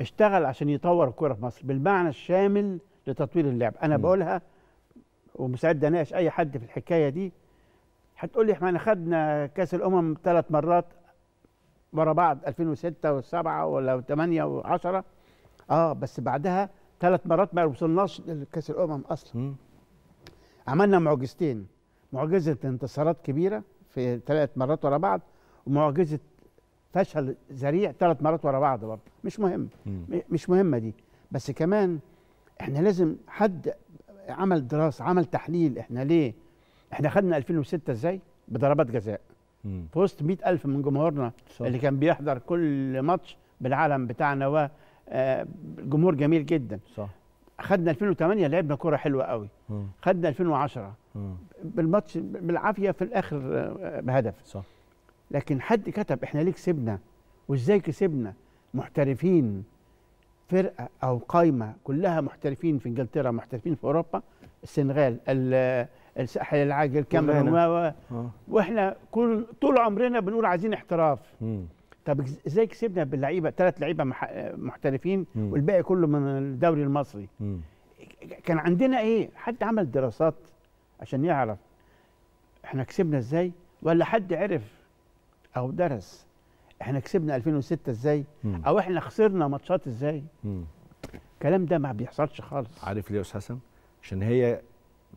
اشتغل عشان يطور الكوره في مصر بالمعنى الشامل لتطوير اللعب انا م. بقولها ومستعد اناقش اي حد في الحكايه دي هتقول لي احنا خدنا كاس الامم ثلاث مرات ورا بعض 2006 و7 ولا 8 و10 اه بس بعدها ثلاث مرات ما وصلناش لكاس الامم اصلا م. عملنا معجزتين معجزه انتصارات كبيره في ثلاث مرات ورا بعض ومعجزه فشل ذريع ثلاث مرات ورا بعض برضه مش مهم مش مهمه دي بس كمان احنا لازم حد عمل دراسه عمل تحليل احنا ليه احنا خدنا 2006 ازاي بضربات جزاء في وسط 100000 من جمهورنا صح. اللي كان بيحضر كل ماتش بالعلم بتاعنا و آه، جمهور جميل جدا صح خدنا 2008 لعبنا كوره حلوه قوي خدنا 2010 آه. بالماتش بالعافيه في الاخر آه، بهدف صح لكن حد كتب احنا ليه كسبنا وازاي كسبنا محترفين فرقه او قايمه كلها محترفين في انجلترا محترفين في اوروبا السنغال آه، الساحل العاجل الكاميرون و... واحنا كل طول عمرنا بنقول عايزين احتراف مم. طب ازاي كسبنا باللعيبه ثلاث لعيبه محترفين والباقي كله من الدوري المصري مم. كان عندنا ايه حد عمل دراسات عشان يعرف احنا كسبنا ازاي ولا حد عرف او درس احنا كسبنا 2006 ازاي او احنا خسرنا ماتشات ازاي الكلام ده ما بيحصلش خالص عارف ليه يا استاذ حسن عشان هي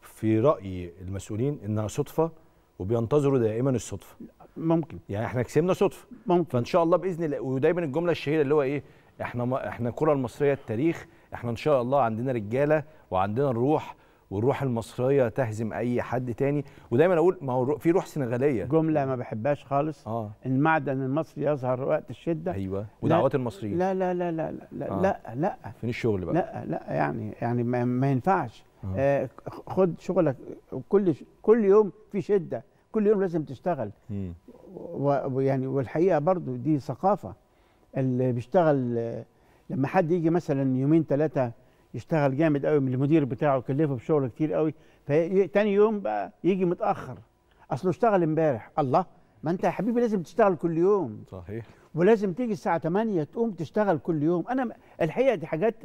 في راي المسؤولين انها صدفه وبينتظروا دائما الصدفه ممكن يعني احنا كسبنا صدفه ممكن فان شاء الله باذن الله ودايما الجمله الشهيره اللي هو ايه احنا ما احنا الكره المصريه التاريخ احنا ان شاء الله عندنا رجاله وعندنا الروح والروح المصريه تهزم اي حد تاني ودايما اقول ما هو في روح سنغاليه جمله ما بحبهاش خالص آه. المعدن المصري يظهر وقت الشده ايوه ودعوات المصريين لا لا لا لا لا آه. لا لا فين الشغل بقى لا لا يعني يعني ما, ما ينفعش آه. آه خد شغلك كل كل يوم في شده كل يوم لازم تشتغل ويعني والحقيقه برضو دي ثقافه اللي بيشتغل لما حد يجي مثلا يومين ثلاثه يشتغل جامد قوي من المدير بتاعه كلفه بشغل كتير قوي فتاني يوم بقى يجي متاخر اصله اشتغل امبارح الله ما انت يا حبيبي لازم تشتغل كل يوم صحيح ولازم تيجي الساعه 8 تقوم تشتغل كل يوم انا الحقيقه دي حاجات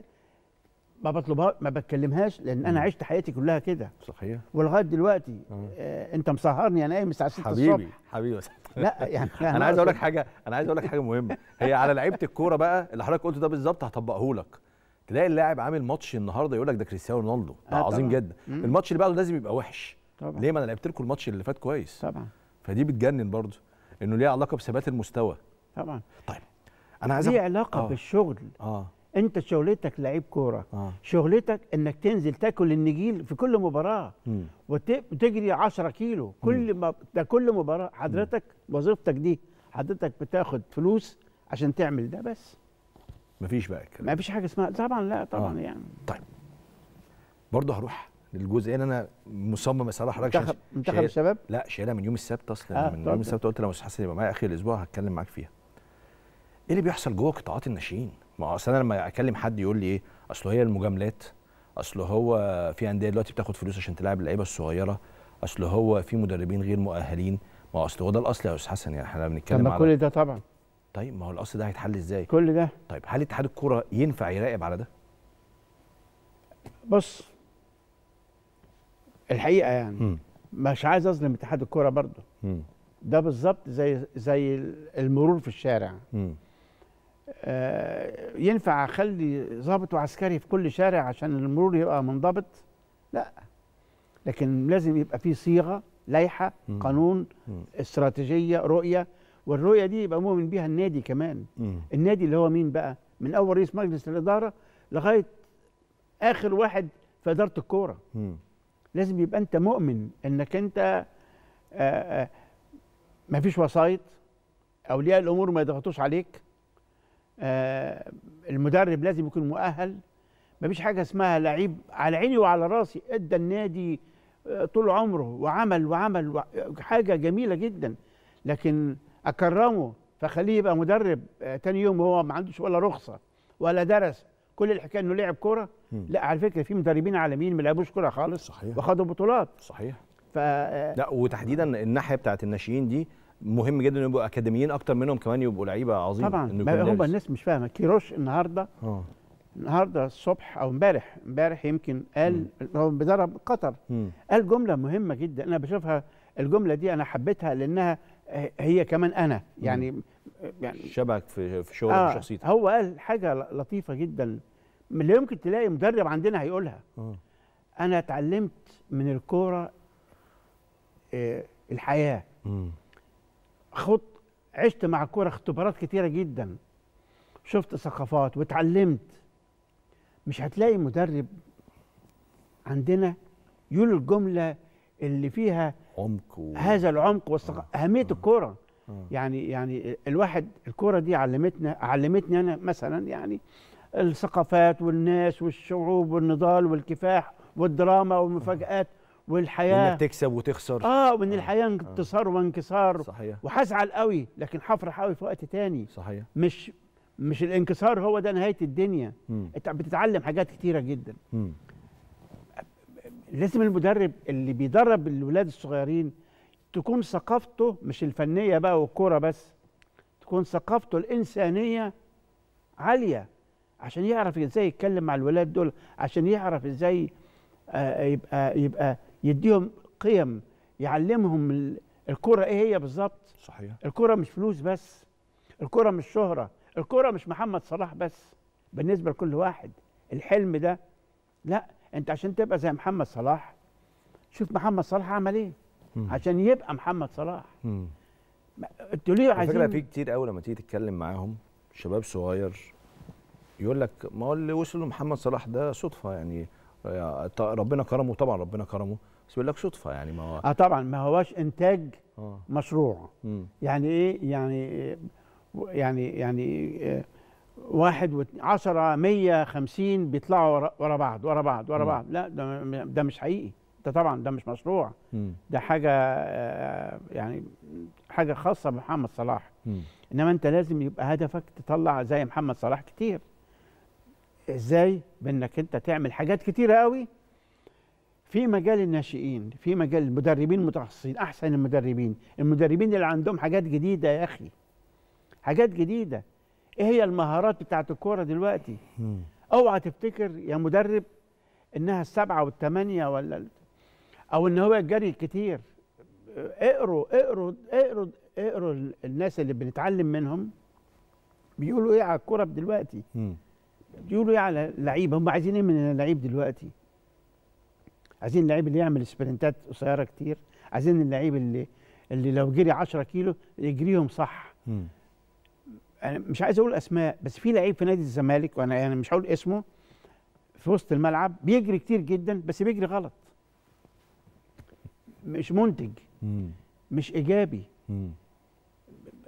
ما بطلبها ما بتكلمهاش لان انا عشت حياتي كلها كده صحيح ولغايه دلوقتي آه انت مسهرني انا يعني قايم الساعه 6 الصبح حبيبي حبيبي لا يعني أنا عايز اقول لك حاجه انا عايز اقول لك حاجه مهمه هي على لعيبه الكوره بقى اللي حضرتك قلته ده بالظبط هطبقه لك تلاقي اللاعب عامل ماتش النهارده يقول لك ده كريستيانو رونالدو آه، ده آه عظيم طبعًا. جدا مم. الماتش اللي بعده لازم يبقى وحش طبعا. ليه ما انا لعبت لكم الماتش اللي فات كويس طبعا فدي بتجنن برضه انه ليها علاقه بثبات المستوى طبعا طيب انا عايز ليه علاقه آه. بالشغل اه انت شغلتك لعيب كوره آه. شغلتك انك تنزل تاكل النجيل في كل مباراه مم. وتجري 10 كيلو كل ما ده كل مباراه حضرتك وظيفتك دي حضرتك بتاخد فلوس عشان تعمل ده بس مفيش بقى الكلام مفيش حاجه اسمها طبعا لا آه. طبعا آه. يعني طيب برضه هروح للجزئين اللي انا مصمم صلاح حضرتك منتخب منتخب الشباب لا شايلها من يوم السبت اصلا آه من طبعا. يوم السبت قلت لو استاذ حسن يبقى معايا اخر الاسبوع هتكلم معاك فيها ايه اللي بيحصل جوه قطاعات الناشئين ما اصل انا لما اكلم حد يقول لي ايه اصل هي المجاملات اصل هو في انديه دلوقتي بتاخد فلوس عشان تلعب اللعيبه الصغيره اصل هو في مدربين غير مؤهلين ما اصل هو ده الاصل يا استاذ حسن يعني احنا بنتكلم على كل ده طبعا طيب ما هو الاصل ده هيتحل ازاي كل ده طيب هل اتحاد الكوره ينفع يراقب على ده بص الحقيقه يعني م. مش عايز اظلم اتحاد الكوره برضه ده بالظبط زي زي المرور في الشارع م. آه ينفع اخلي ضابط وعسكري في كل شارع عشان المرور يبقى منضبط لا لكن لازم يبقى في صيغه لائحه قانون م. استراتيجيه رؤيه والرؤيه دي يبقى مؤمن بيها النادي كمان مم. النادي اللي هو مين بقى من اول رئيس مجلس الاداره لغايه اخر واحد في اداره الكوره لازم يبقى انت مؤمن انك انت آه، آه، ما فيش وسايط اولياء الامور ما يضغطوش عليك آه، المدرب لازم يكون مؤهل ما فيش حاجه اسمها لعيب على عيني وعلى راسي ادى النادي طول عمره وعمل, وعمل حاجه جميله جدا لكن اكرمه فخليه يبقى مدرب آه، تاني يوم وهو ما عندوش ولا رخصه ولا درس كل الحكايه انه لعب كوره لا على فكره في مدربين عالميين ما لعبوش كوره خالص صحيح وخدوا بطولات صحيح ف آه، لا وتحديدا الناحيه بتاعت الناشئين دي مهم جدا يبقوا اكاديميين اكتر منهم كمان يبقوا لعيبه عظيمه طبعا ما هم الناس مش فاهمه كيروش النهارده اه النهارده الصبح او امبارح امبارح يمكن قال هو بيدرب قطر قال جمله مهمه جدا انا بشوفها الجمله دي انا حبيتها لانها هي كمان انا يعني يعني شبك في في شغل آه وشخصيتك هو قال حاجه لطيفه جدا لا يمكن تلاقي مدرب عندنا هيقولها م. آه. انا اتعلمت من الكوره آه الحياه خط عشت مع الكوره اختبارات كتيره جدا شفت ثقافات واتعلمت مش هتلاقي مدرب عندنا يقول الجمله اللي فيها عمق و... هذا العمق والثقافه آه. اهميه آه. الكوره آه. يعني يعني الواحد الكوره دي علمتنا علمتني انا مثلا يعني الثقافات والناس والشعوب والنضال والكفاح والدراما والمفاجات آه. والحياه انك تكسب وتخسر اه وان آه. الحياه آه. انتصار آه. وانكسار صحيح وهزعل قوي لكن هفرح قوي في وقت تاني صحيح مش مش الانكسار هو ده نهايه الدنيا انت بتتعلم حاجات كتيره جدا م. لازم المدرب اللي بيدرب الولاد الصغيرين تكون ثقافته مش الفنيه بقى والكوره بس تكون ثقافته الانسانيه عاليه عشان يعرف ازاي يتكلم مع الولاد دول عشان يعرف ازاي آه، يبقى يبقى يديهم قيم يعلمهم الكرة ايه هي بالظبط صحيح الكرة مش فلوس بس الكرة مش شهرة الكرة مش محمد صلاح بس بالنسبة لكل واحد الحلم ده لا انت عشان تبقى زي محمد صلاح شوف محمد صلاح عمل ايه عشان يبقى محمد صلاح انتوا ليه عايزين فكره في كتير قوي لما تيجي تتكلم معاهم شباب صغير يقول لك ما هو اللي وصل لمحمد صلاح ده صدفه يعني آه، ربنا كرمه طبعا ربنا كرمه بس بيقول لك صدفه يعني ما هو اه طبعا ما هواش انتاج آه. مشروع مم. يعني ايه يعني يعني يعني إيه واحد و10 150 بيطلعوا ورا بعض ورا بعض ورا بعض لا ده, مش حقيقي ده طبعا ده مش مشروع ده حاجة آه، يعني حاجة خاصة بمحمد صلاح إنما أنت لازم يبقى هدفك تطلع زي محمد صلاح كتير إزاي بأنك أنت تعمل حاجات كتيرة قوي في مجال الناشئين في مجال المدربين المتخصصين أحسن المدربين المدربين اللي عندهم حاجات جديدة يا أخي حاجات جديدة ايه هي المهارات بتاعت الكوره دلوقتي اوعى تفتكر يا مدرب انها السبعه والثمانيه ولا او ان هو الجري كتير اقروا اقروا اقروا اقروا الناس اللي بنتعلم منهم بيقولوا ايه على الكوره دلوقتي بيقولوا ايه على اللعيب هم عايزين ايه من اللعيب دلوقتي عايزين اللعيب اللي يعمل سبرنتات قصيره كتير عايزين اللعيب اللي اللي لو جري 10 كيلو يجريهم صح انا يعني مش عايز اقول اسماء بس في لعيب في نادي الزمالك وانا يعني مش هقول اسمه في وسط الملعب بيجري كتير جدا بس بيجري غلط مش منتج مم. مش ايجابي مم.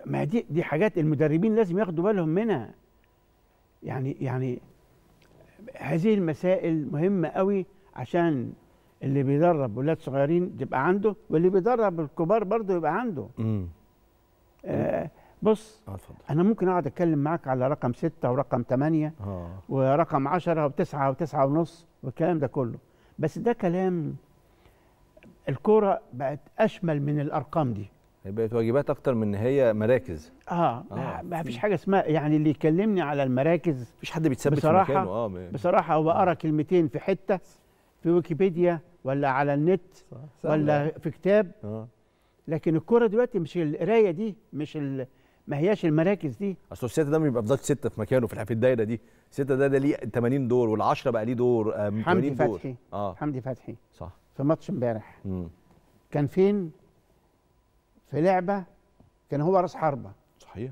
ما دي دي حاجات المدربين لازم ياخدوا بالهم منها يعني يعني هذه المسائل مهمه قوي عشان اللي بيدرب ولاد صغيرين يبقى عنده واللي بيدرب الكبار برضه يبقى عنده آه بص آه، اتفضل انا ممكن اقعد اتكلم معاك على رقم ستة ورقم ثمانية اه ورقم عشرة وتسعة وتسعة ونص والكلام ده كله بس ده كلام الكوره بقت اشمل من الارقام دي بقت واجبات اكتر من هي مراكز اه, آه. آه، ما فيش حاجه اسمها يعني اللي يكلمني على المراكز مفيش حد بيتثبت بصراحة في مكانه اه بصراحه هو قرا آه. كلمتين في حته في ويكيبيديا ولا على النت صح. ولا في كتاب آه. لكن الكوره دلوقتي مش القرايه دي مش ال ما هياش المراكز دي اصل السته ده ما بيبقاش سته في مكانه في الدايره دي السته ده ده ليه 80 دور وال10 بقى ليه دور 80 آه، حمدي فتحي اه حمدي فتحي صح في ماتش امبارح كان فين في لعبه كان هو راس حربه صحيح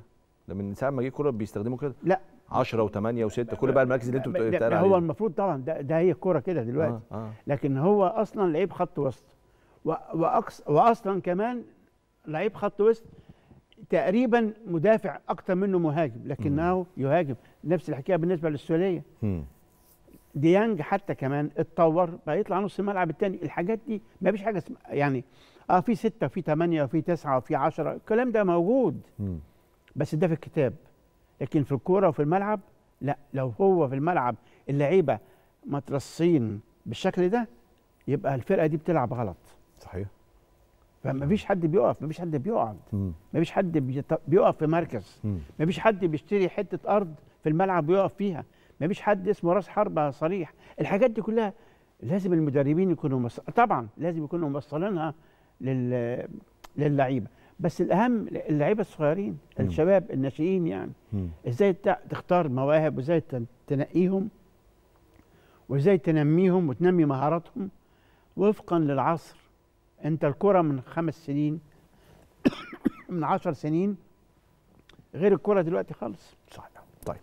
ده من ساعه ما جه الكوره بيستخدموا كده لا 10 و8 و6 كل بقى المراكز اللي انتوا بتقولوا عليها هو المفروض طبعا ده, ده هي الكوره كده دلوقتي آه آه. لكن هو اصلا لعيب خط وسط واصلا كمان لعيب خط وسط تقريبا مدافع اكتر منه مهاجم لكنه مم. يهاجم نفس الحكايه بالنسبه للسوليه ديانج حتى كمان اتطور بقى يطلع نص الملعب الثاني الحاجات دي ما فيش حاجه اسمها يعني اه في ستة في ثمانية في تسعة في عشرة الكلام ده موجود مم. بس ده في الكتاب لكن في الكورة وفي الملعب لا لو هو في الملعب اللعيبة مترصين بالشكل ده يبقى الفرقة دي بتلعب غلط صحيح فيش حد بيقف ما فيش حد بيقعد ما فيش حد بيقف في مركز ما فيش حد بيشتري حته ارض في الملعب بيقف فيها ما فيش حد اسمه راس حربه صريح الحاجات دي كلها لازم المدربين يكونوا مص... طبعا لازم يكونوا موصلينها لل... للعيبه بس الاهم اللعيبه الصغيرين الشباب الناشئين يعني ازاي تختار مواهب وازاي تنقيهم وازاي تنميهم وتنمي مهاراتهم وفقا للعصر انت الكره من خمس سنين من عشر سنين غير الكره دلوقتي خالص صحيح طيب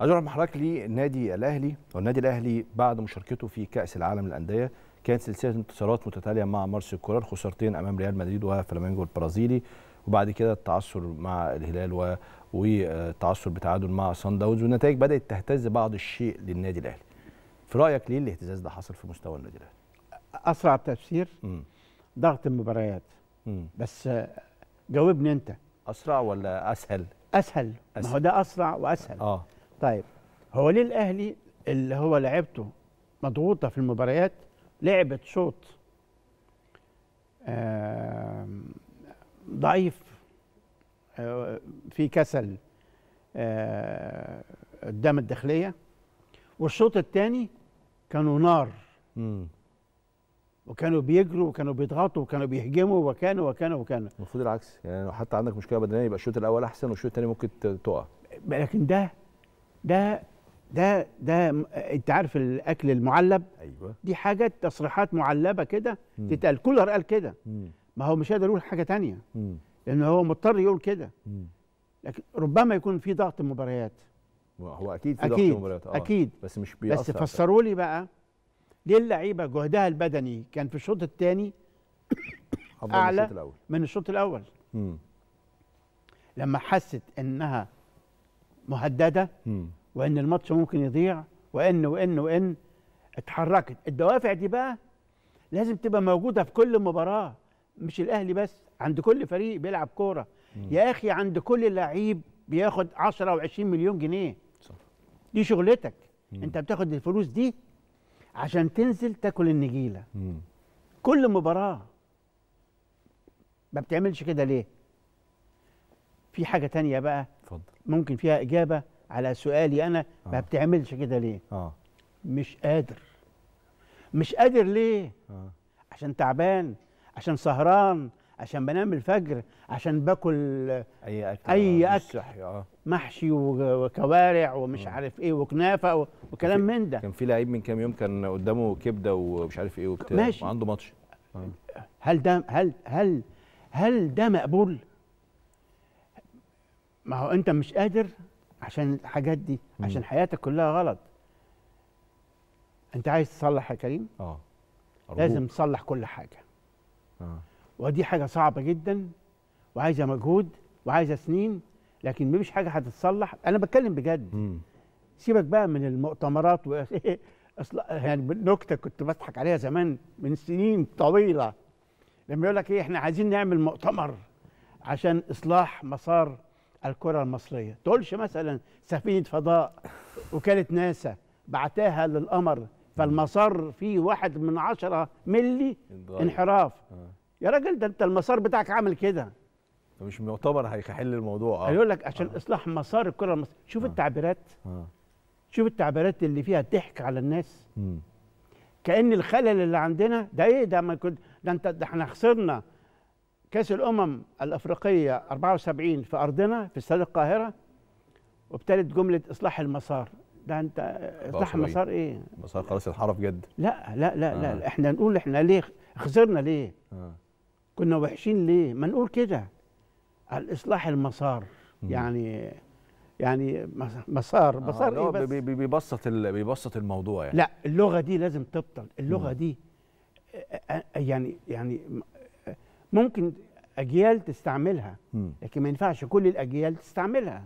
عايز اروح مع حضرتك للنادي الاهلي والنادي الاهلي بعد مشاركته في كاس العالم للانديه كانت سلسله انتصارات متتاليه مع مارسيل كولر خسارتين امام ريال مدريد وفلامينجو البرازيلي وبعد كده التعثر مع الهلال و... والتعثر بتعادل مع سان داونز والنتائج بدات تهتز بعض الشيء للنادي الاهلي في رايك ليه الاهتزاز ده حصل في مستوى النادي الاهلي اسرع تفسير مم. ضغط المباريات بس جاوبني انت اسرع ولا اسهل اسهل, أسهل. ما هو ده اسرع واسهل اه طيب هو ليه الاهلي اللي هو لعبته مضغوطه في المباريات لعبت شوط ضعيف آه، في كسل آه، قدام الداخليه والشوط الثاني كانوا نار وكانوا بيجروا وكانوا بيضغطوا وكانوا بيهجموا وكانوا وكانوا وكانوا المفروض العكس يعني لو حتى عندك مشكله بدنيه يبقى الشوط الاول احسن والشوط الثاني ممكن تقع لكن ده ده ده ده انت عارف الاكل المعلب ايوه دي حاجه تصريحات معلبه كده تتقال كولر قال كده ما هو مش قادر يقول حاجه ثانيه لان هو مضطر يقول كده لكن ربما يكون في ضغط مباريات هو اكيد في ضغط مباريات اه اكيد بس مش بيأثر بس فسروا لي بقى ليه اللعيبه جهدها البدني كان في الشوط الثاني اعلى من الشوط الاول مم. لما حست انها مهدده مم. وان الماتش ممكن يضيع وان وان وان اتحركت الدوافع دي بقى لازم تبقى موجوده في كل مباراه مش الاهلي بس عند كل فريق بيلعب كوره يا اخي عند كل لعيب بياخد 10 و20 مليون جنيه صح. دي شغلتك مم. انت بتاخد الفلوس دي عشان تنزل تاكل النجيله مم. كل مباراه ما بتعملش كده ليه في حاجه تانية بقى فضل. ممكن فيها اجابه على سؤالي انا آه. ما بتعملش كده ليه آه. مش قادر مش قادر ليه آه. عشان تعبان عشان سهران عشان بنام الفجر عشان باكل اي اكل اي آه، اكل صحي اه محشي وكوارع ومش آه. عارف ايه وكنافه وكلام من ده كان في لعيب من كام يوم كان قدامه كبده ومش عارف ايه وبتاع ماشي وعنده ماتش آه. هل ده هل هل هل ده مقبول؟ ما هو انت مش قادر عشان الحاجات دي عشان حياتك كلها غلط انت عايز تصلح يا كريم؟ اه لازم تصلح كل حاجه اه ودي حاجه صعبه جدا وعايزه مجهود وعايزه سنين لكن مفيش حاجه هتتصلح انا بتكلم بجد مم. سيبك بقى من المؤتمرات و يعني نكته كنت بضحك عليها زمان من سنين طويله لما يقول لك ايه احنا عايزين نعمل مؤتمر عشان اصلاح مسار الكره المصريه تقولش مثلا سفينه فضاء وكاله ناسا بعتاها للقمر فالمسار فيه واحد من عشرة ملي انحراف آه. يا راجل ده انت المسار بتاعك عامل كده مش معتبر هيحل الموضوع اه هيقول لك عشان آه. اصلاح مسار الكره المصريه شوف آه. التعبيرات آه. شوف التعبيرات اللي فيها ضحك على الناس م. كان الخلل اللي عندنا ده ايه ده ما كنت ده انت ده احنا خسرنا كاس الامم الافريقيه 74 في ارضنا في استاد القاهره وابتدت جمله اصلاح المسار ده انت اصلاح المسار ايه؟ المسار خلاص انحرف جد لا لا لا آه. لا احنا نقول احنا ليه خسرنا ليه؟ آه. كنا وحشين ليه ما نقول كده على الاصلاح المسار يعني يعني مسار مسار آه ايه بس بيبسط بيبسط الموضوع يعني لا اللغه دي لازم تبطل اللغه دي يعني يعني ممكن اجيال تستعملها لكن ما ينفعش كل الاجيال تستعملها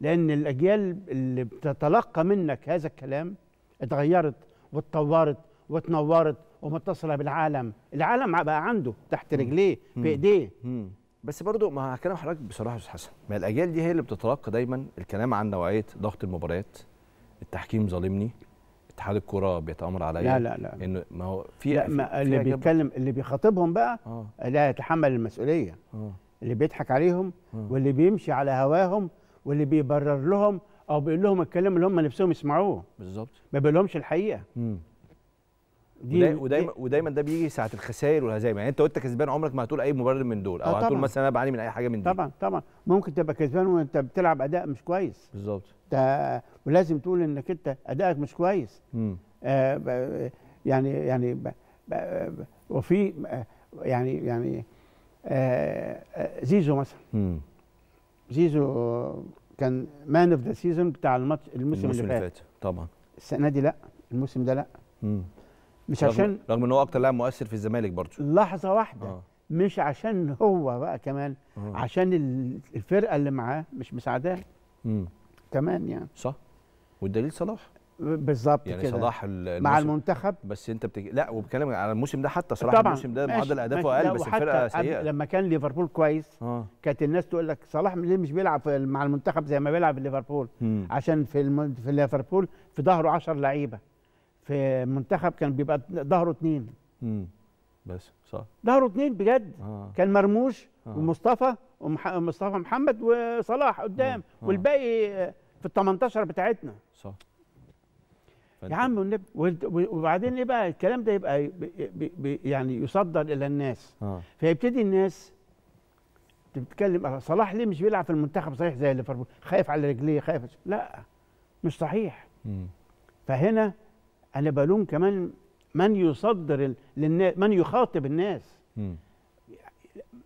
لان الاجيال اللي بتتلقى منك هذا الكلام اتغيرت واتطورت وتنورت ومتصله بالعالم العالم بقى عنده تحت رجليه في ايديه بس برضو ما هكلم حضرتك بصراحه يا استاذ حسن ما الاجيال دي هي اللي بتتلقى دايما الكلام عن نوعيه ضغط المباريات التحكيم ظالمني اتحاد الكره بيتامر عليا لا لا لا انه ما هو في لا اللي بيتكلم اللي بيخاطبهم بقى آه. لا يتحمل المسؤوليه آه. اللي بيضحك عليهم آه. واللي بيمشي على هواهم واللي بيبرر لهم او بيقول لهم الكلام اللي هم نفسهم يسمعوه بالظبط ما بيقولهمش الحقيقه مم. دي ودايما ودايما ودايما ده بيجي ساعه الخسائر والهزايم يعني انت وانت كسبان عمرك ما هتقول اي مبرر من دول او آه، هتقول مثلا انا بعاني من اي حاجه من دي طبعا طبعا ممكن تبقى كسبان وانت بتلعب اداء مش كويس بالظبط ولازم تقول انك انت ادائك مش كويس امم آه يعني يعني وفي يعني يعني آه, آه، زيزو مثلا امم زيزو كان مان اوف ذا سيزون بتاع الماتش الموسم, الموسم اللي فات طبعا السنه دي لا الموسم ده لا امم مش رغم عشان رغم ان هو اكتر لاعب مؤثر في الزمالك برضه لحظه واحده آه. مش عشان هو بقى كمان آه. عشان الفرقه اللي معاه مش مساعداه كمان يعني صح والدليل صلاح بالظبط يعني كده صلاح مع المنتخب بس انت بتك... لا وبتكلم على الموسم ده حتى صلاح طبعا الموسم ده معدل اهدافه اقل بس الفرقه سيئه لما كان ليفربول كويس آه. كانت الناس تقول لك صلاح ليه مش بيلعب مع المنتخب زي ما بيلعب ليفربول عشان في الم... في ليفربول في ظهره 10 لعيبه في منتخب كان بيبقى ظهره اتنين امم بس صح ظهره اتنين بجد آه. كان مرموش آه. ومصطفى ومصطفى محمد وصلاح قدام آه. آه. والباقي في ال 18 بتاعتنا صح يا عم والنبي وبعدين ايه بقى الكلام ده يبقى بي بي يعني يصدر الى الناس آه. فيبتدي الناس تتكلم آه، صلاح ليه مش بيلعب في المنتخب صحيح زي ليفربول خايف على رجليه خايف لا مش صحيح مم. فهنا انا بلوم كمان من يصدر للناس من يخاطب الناس م.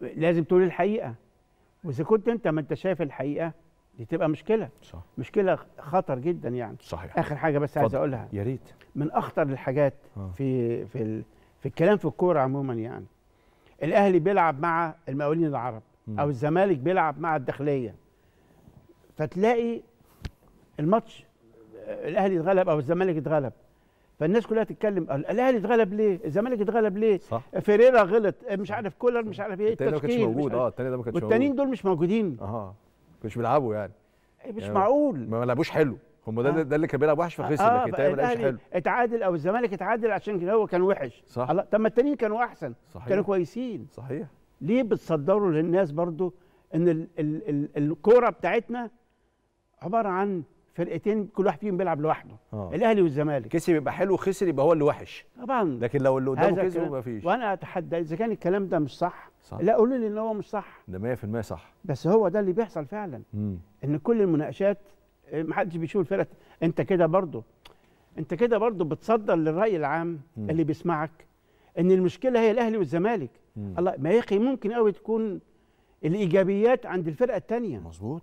لازم تقول الحقيقه واذا كنت انت ما انت شايف الحقيقه دي تبقى مشكله صح. مشكله خطر جدا يعني صحيح. اخر حاجه بس عايز اقولها يا ريت من اخطر الحاجات آه. في في ال... في الكلام في الكوره عموما يعني الاهلي بيلعب مع المقاولين العرب م. او الزمالك بيلعب مع الداخليه فتلاقي الماتش آه، الاهلي اتغلب او الزمالك اتغلب فالناس كلها تتكلم الاهلي اتغلب ليه؟ الزمالك اتغلب ليه؟ صح فيريرا غلط إيه، مش عارف كولر مش عارف ايه التاني ده ما كانش موجود اه التاني ده ما كانش موجود والتانيين دول مش موجودين اه مش بيلعبوا يعني إيه، مش يعني معقول ما لعبوش حلو هم ده آه. ده اللي كان بيلعب وحش فخسر آه لكن ما لعبش حلو اتعادل او الزمالك اتعادل عشان كده هو كان وحش صح طب ما التانيين كانوا احسن صحيح. كانوا كويسين صحيح ليه بتصدروا للناس برضو ان الكوره بتاعتنا عباره عن فرقتين كل واحد فيهم بيلعب لوحده آه. الاهلي والزمالك كسب يبقى حلو خسر يبقى هو اللي وحش طبعا لكن لو اللي قدامه كسب يبقى فيش وانا اتحدى اذا كان الكلام ده مش صح, صح. لا قولوا لي ان هو مش صح ده 100% صح بس هو ده اللي بيحصل فعلا مم. ان كل المناقشات إيه، محدش بيشوف الفرق انت كده برضه انت كده برضه بتصدر للراي العام مم. اللي بيسمعك ان المشكله هي الاهلي والزمالك مم. الله ما يا اخي ممكن قوي تكون الايجابيات عند الفرقه الثانيه مظبوط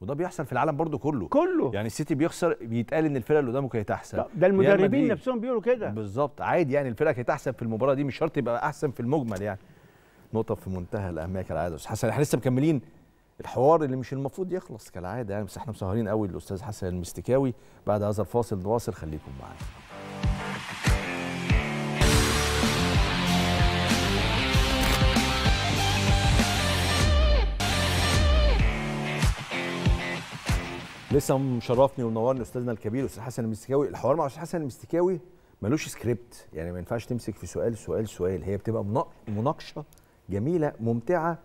وده بيحصل في العالم برضو كله كله يعني السيتي بيخسر بيتقال ان الفرقه اللي قدامه كانت احسن ده المدربين نفسهم بيقولوا كده بالظبط عادي يعني الفرقه كانت احسن في المباراه دي مش شرط يبقى احسن في المجمل يعني نقطه في منتهى الاهميه كالعاده استاذ حسن احنا لسه مكملين الحوار اللي مش المفروض يخلص كالعاده يعني بس احنا مسهرين قوي الاستاذ حسن المستكاوي بعد هذا الفاصل نواصل خليكم معانا لسه مشرفني ومنورني استاذنا الكبير استاذ حسن المستكاوي الحوار مع استاذ حسن المستكاوي ملوش سكريبت يعني ما ينفعش تمسك في سؤال سؤال سؤال هي بتبقى مناقشه جميله ممتعه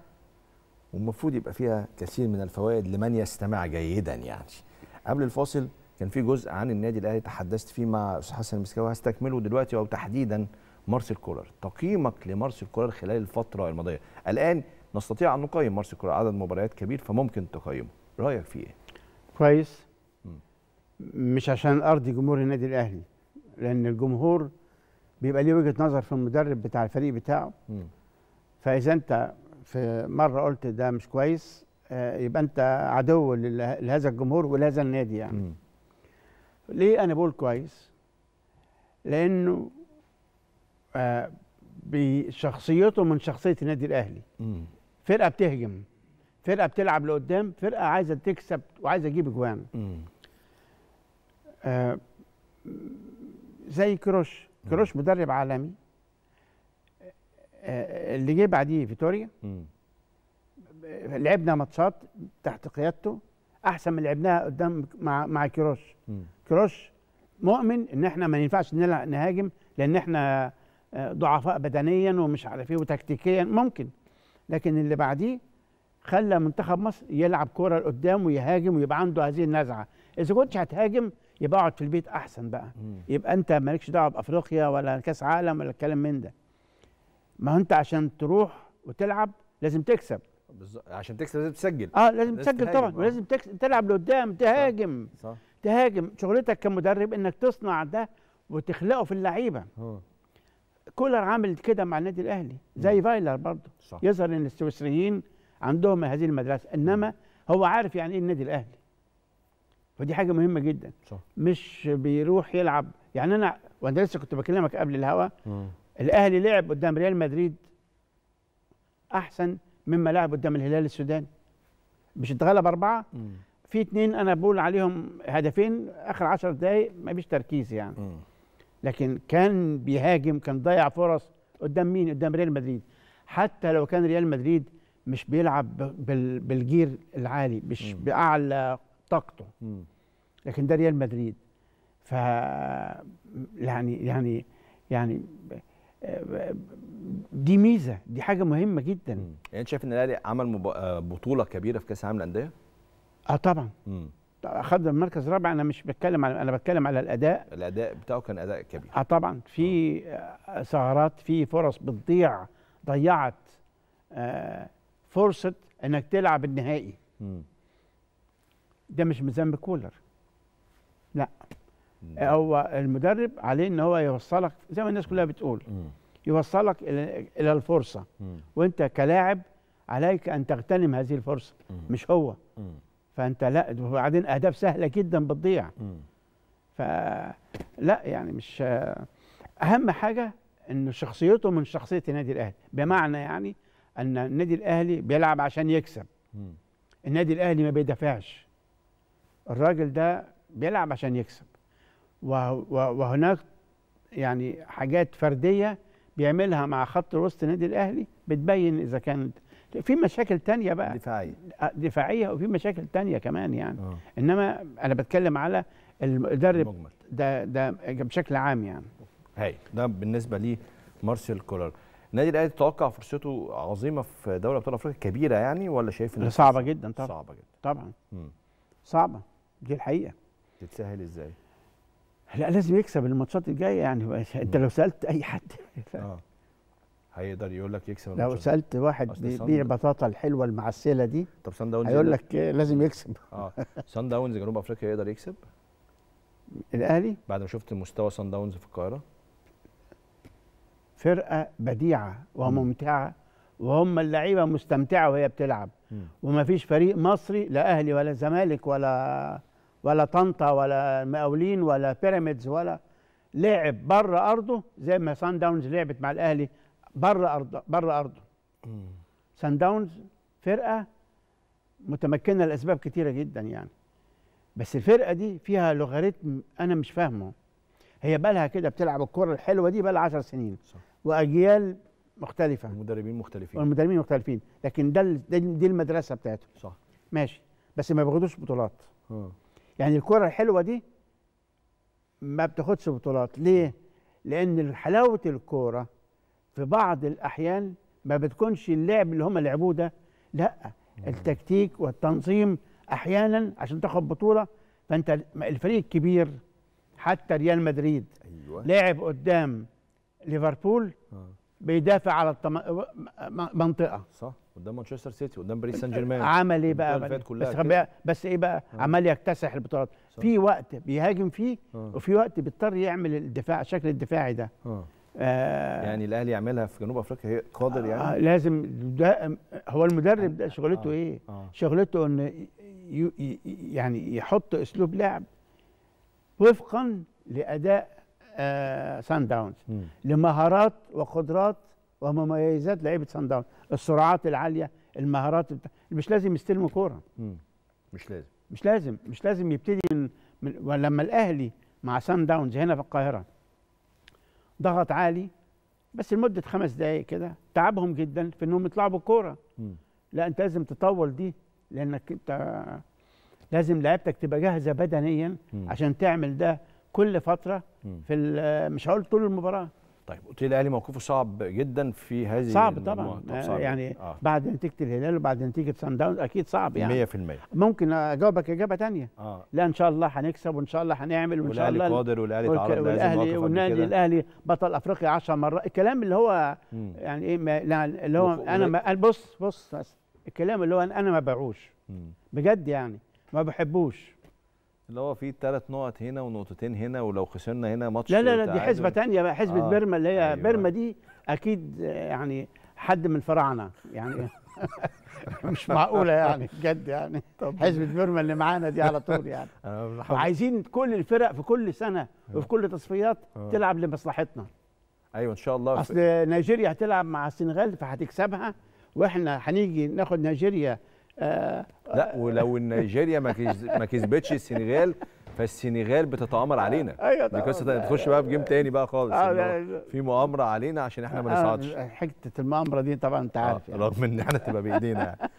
والمفروض يبقى فيها كثير من الفوائد لمن يستمع جيدا يعني قبل الفاصل كان في جزء عن النادي الاهلي تحدثت فيه مع استاذ حسن المستكاوي هستكمله دلوقتي او تحديدا مارسيل كولر تقييمك لمارسيل كولر خلال الفتره الماضيه الان نستطيع ان نقيم مارسيل كولر عدد مباريات كبير فممكن تقيمه رايك فيه ايه كويس مش عشان ارضي جمهور النادي الاهلي لان الجمهور بيبقى ليه وجهه نظر في المدرب بتاع الفريق بتاعه م. فاذا انت في مره قلت ده مش كويس آه، يبقى انت عدو لهذا الجمهور ولهذا النادي يعني م. ليه انا بقول كويس لانه آه، بشخصيته من شخصيه النادي الاهلي م. فرقه بتهجم فرقه بتلعب لقدام فرقه عايزه تكسب وعايزه تجيب اجوان آه زي كروش مم. كروش مدرب عالمي آه اللي جه بعديه فيتوريا لعبنا ماتشات تحت قيادته احسن من لعبناها قدام مع مع كروش مم. كروش مؤمن ان احنا ما ينفعش نهاجم لان احنا آه، ضعفاء بدنيا ومش عارف ايه وتكتيكيا ممكن لكن اللي بعديه خلى منتخب مصر يلعب كوره لقدام ويهاجم ويبقى عنده هذه النزعه اذا كنتش هتهاجم يبقى اقعد في البيت احسن بقى مم. يبقى انت مالكش دعوه بافريقيا ولا كاس عالم ولا الكلام من ده ما هو انت عشان تروح وتلعب لازم تكسب بالظبط عشان تكسب لازم تسجل اه لازم تسجل طبعا آه. ولازم تكسب تلعب لقدام تهاجم صح. صح. تهاجم شغلتك كمدرب انك تصنع ده وتخلقه في اللعيبه آه. كولر عامل كده مع النادي الاهلي زي فايلر برضه يظهر ان السويسريين عندهم هذه المدرسه انما هو عارف يعني ايه النادي الاهلي فدي حاجه مهمه جدا صح. مش بيروح يلعب يعني انا وانا لسه كنت بكلمك قبل الهوا الاهلي لعب قدام ريال مدريد احسن مما لعب قدام الهلال السوداني مش اتغلب اربعه م. في اتنين انا بقول عليهم هدفين اخر 10 دقائق ما فيش تركيز يعني م. لكن كان بيهاجم كان ضيع فرص قدام مين قدام ريال مدريد حتى لو كان ريال مدريد مش بيلعب بالجير العالي مش مم. باعلى طاقته لكن ده ريال مدريد ف يعني يعني يعني آه، دي ميزه دي حاجه مهمه جدا مم. يعني انت شايف ان الاهلي عمل مب... آه، بطوله كبيره في كاس العالم للانديه اه طبعا مم. اخذنا المركز الرابع انا مش بتكلم على انا بتكلم على الاداء الاداء بتاعه كان اداء كبير اه طبعا في آه، سهرات في فرص بتضيع ضيعت آه فرصه انك تلعب النهائي ده مش ميزان كولر لا هو المدرب عليه ان هو يوصلك زي ما الناس كلها بتقول يوصلك الى الفرصه وانت كلاعب عليك ان تغتنم هذه الفرصه مش هو فانت لا وبعدين اهداف سهله جدا بتضيع فلا يعني مش اهم حاجه انه شخصيته من شخصيه النادي الاهلي بمعنى يعني ان النادي الاهلي بيلعب عشان يكسب مم. النادي الاهلي ما بيدافعش الراجل ده بيلعب عشان يكسب وهناك يعني حاجات فرديه بيعملها مع خط وسط النادي الاهلي بتبين اذا كان في مشاكل تانية بقى دفاعيه آه، دفاعيه وفي مشاكل تانية كمان يعني أوه. انما انا بتكلم على المدرب ده ده بشكل عام يعني هاي ده بالنسبه لي مارسيل كولر النادي الاهلي تتوقع فرصته عظيمه في دوري ابطال افريقيا كبيره يعني ولا شايف ان صعبه جدا طبعا صعبه جدا طبعا مم. صعبه دي الحقيقه تتسهل ازاي؟ لا لازم يكسب الماتشات الجايه يعني انت لو سالت اي حد اه هيقدر يقول لك يكسب لو سالت واحد بيبيع بطاطا الحلوه المعسله دي طب سان داونز هيقول لك إيه؟ لازم يكسب اه سان داونز جنوب افريقيا يقدر يكسب الاهلي بعد ما شفت مستوى سان داونز في القاهره فرقه بديعه وممتعه وهم اللعيبه مستمتعه وهي بتلعب وما فيش فريق مصري لا اهلي ولا زمالك ولا ولا طنطا ولا المقاولين ولا بيراميدز ولا لعب بره ارضه زي ما سان داونز لعبت مع الاهلي بره ارضه بره ارضه سان داونز فرقه متمكنه لاسباب كتيره جدا يعني بس الفرقه دي فيها لوغاريتم انا مش فاهمه هي بقى لها كده بتلعب الكره الحلوه دي بقى لها 10 سنين صح. واجيال مختلفه مدربين مختلفين والمدربين مختلفين لكن ده دي المدرسه بتاعتهم صح ماشي بس ما بياخدوش بطولات م. اه. يعني الكره الحلوه دي ما بتاخدش بطولات ليه لان حلاوه الكوره في بعض الاحيان ما بتكونش اللعب اللي هم لعبوه ده لا التكتيك والتنظيم احيانا عشان تاخد بطوله فانت الفريق الكبير حتى ريال مدريد أيوة. لعب قدام ليفربول آه. بيدافع على الطم... آه، منطقه صح قدام مانشستر سيتي قدام باريس سان جيرمان عمل ايه بقى, بقى بس بقى بس ايه بقى آه. عمال يكتسح البطولات في وقت بيهاجم فيه آه. وفي وقت بيضطر يعمل الدفاع الشكل الدفاعي ده آه. آه يعني الاهلي يعملها في جنوب افريقيا هي قادر يعني آه لازم ده هو المدرب ده شغلته آه. ايه آه. شغلته ان يعني يحط اسلوب لعب وفقا لاداء سان آه، داونز لمهارات وقدرات ومميزات لعيبه سان داونز السرعات العاليه المهارات بتا... مش لازم يستلموا كوره مش لازم مش لازم مش لازم يبتدي من, من ولما الاهلي مع سان داونز هنا في القاهره ضغط عالي بس لمده خمس دقائق كده تعبهم جدا في انهم يطلعوا بالكوره لا انت لازم تطول دي لانك انت لازم لعيبتك تبقى جاهزه بدنيا عشان تعمل ده كل فتره في مش هقول طول المباراه طيب قلت لي الاهلي موقفه صعب جدا في هذه صعب طبعا صعب. آه، يعني آه. بعد نتيجه الهلال وبعد نتيجه سان داونز اكيد صعب يعني 100% ممكن اجاوبك اجابه ثانيه آه. لا ان شاء الله هنكسب وان شاء الله هنعمل وان شاء الله والاهلي قادر والاهلي تعرض والاهلي والنادي الاهلي بطل افريقيا 10 مرات الكلام اللي هو مم. يعني ايه اللي هو انا ما بص بص الكلام اللي هو انا ما باعوش بجد يعني ما بحبوش اللي هو في ثلاث نقط هنا ونقطتين هنا ولو خسرنا هنا ماتش لا لا لا دي حسبه ثانيه بقى حسبه آه بيرما اللي هي أيوة. بيرما دي اكيد يعني حد من الفراعنه يعني مش معقوله يعني بجد يعني حسبه بيرما اللي معانا دي على طول يعني وعايزين كل الفرق في كل سنه آه. وفي كل تصفيات آه. تلعب لمصلحتنا ايوه ان شاء الله اصل نيجيريا هتلعب مع السنغال فهتكسبها واحنا هنيجي ناخد نيجيريا آه، لا ولو نيجيريا ما كسبتش السنغال فالسنغال بتتآمر علينا ايوه دي قصه تخش بقى في جيم تاني بقى خالص آه، يعني في مؤامره علينا عشان احنا ما آه، نصعدش حته المؤامره دي طبعا انت عارف يعني. رغم ان احنا تبقى بايدينا يعني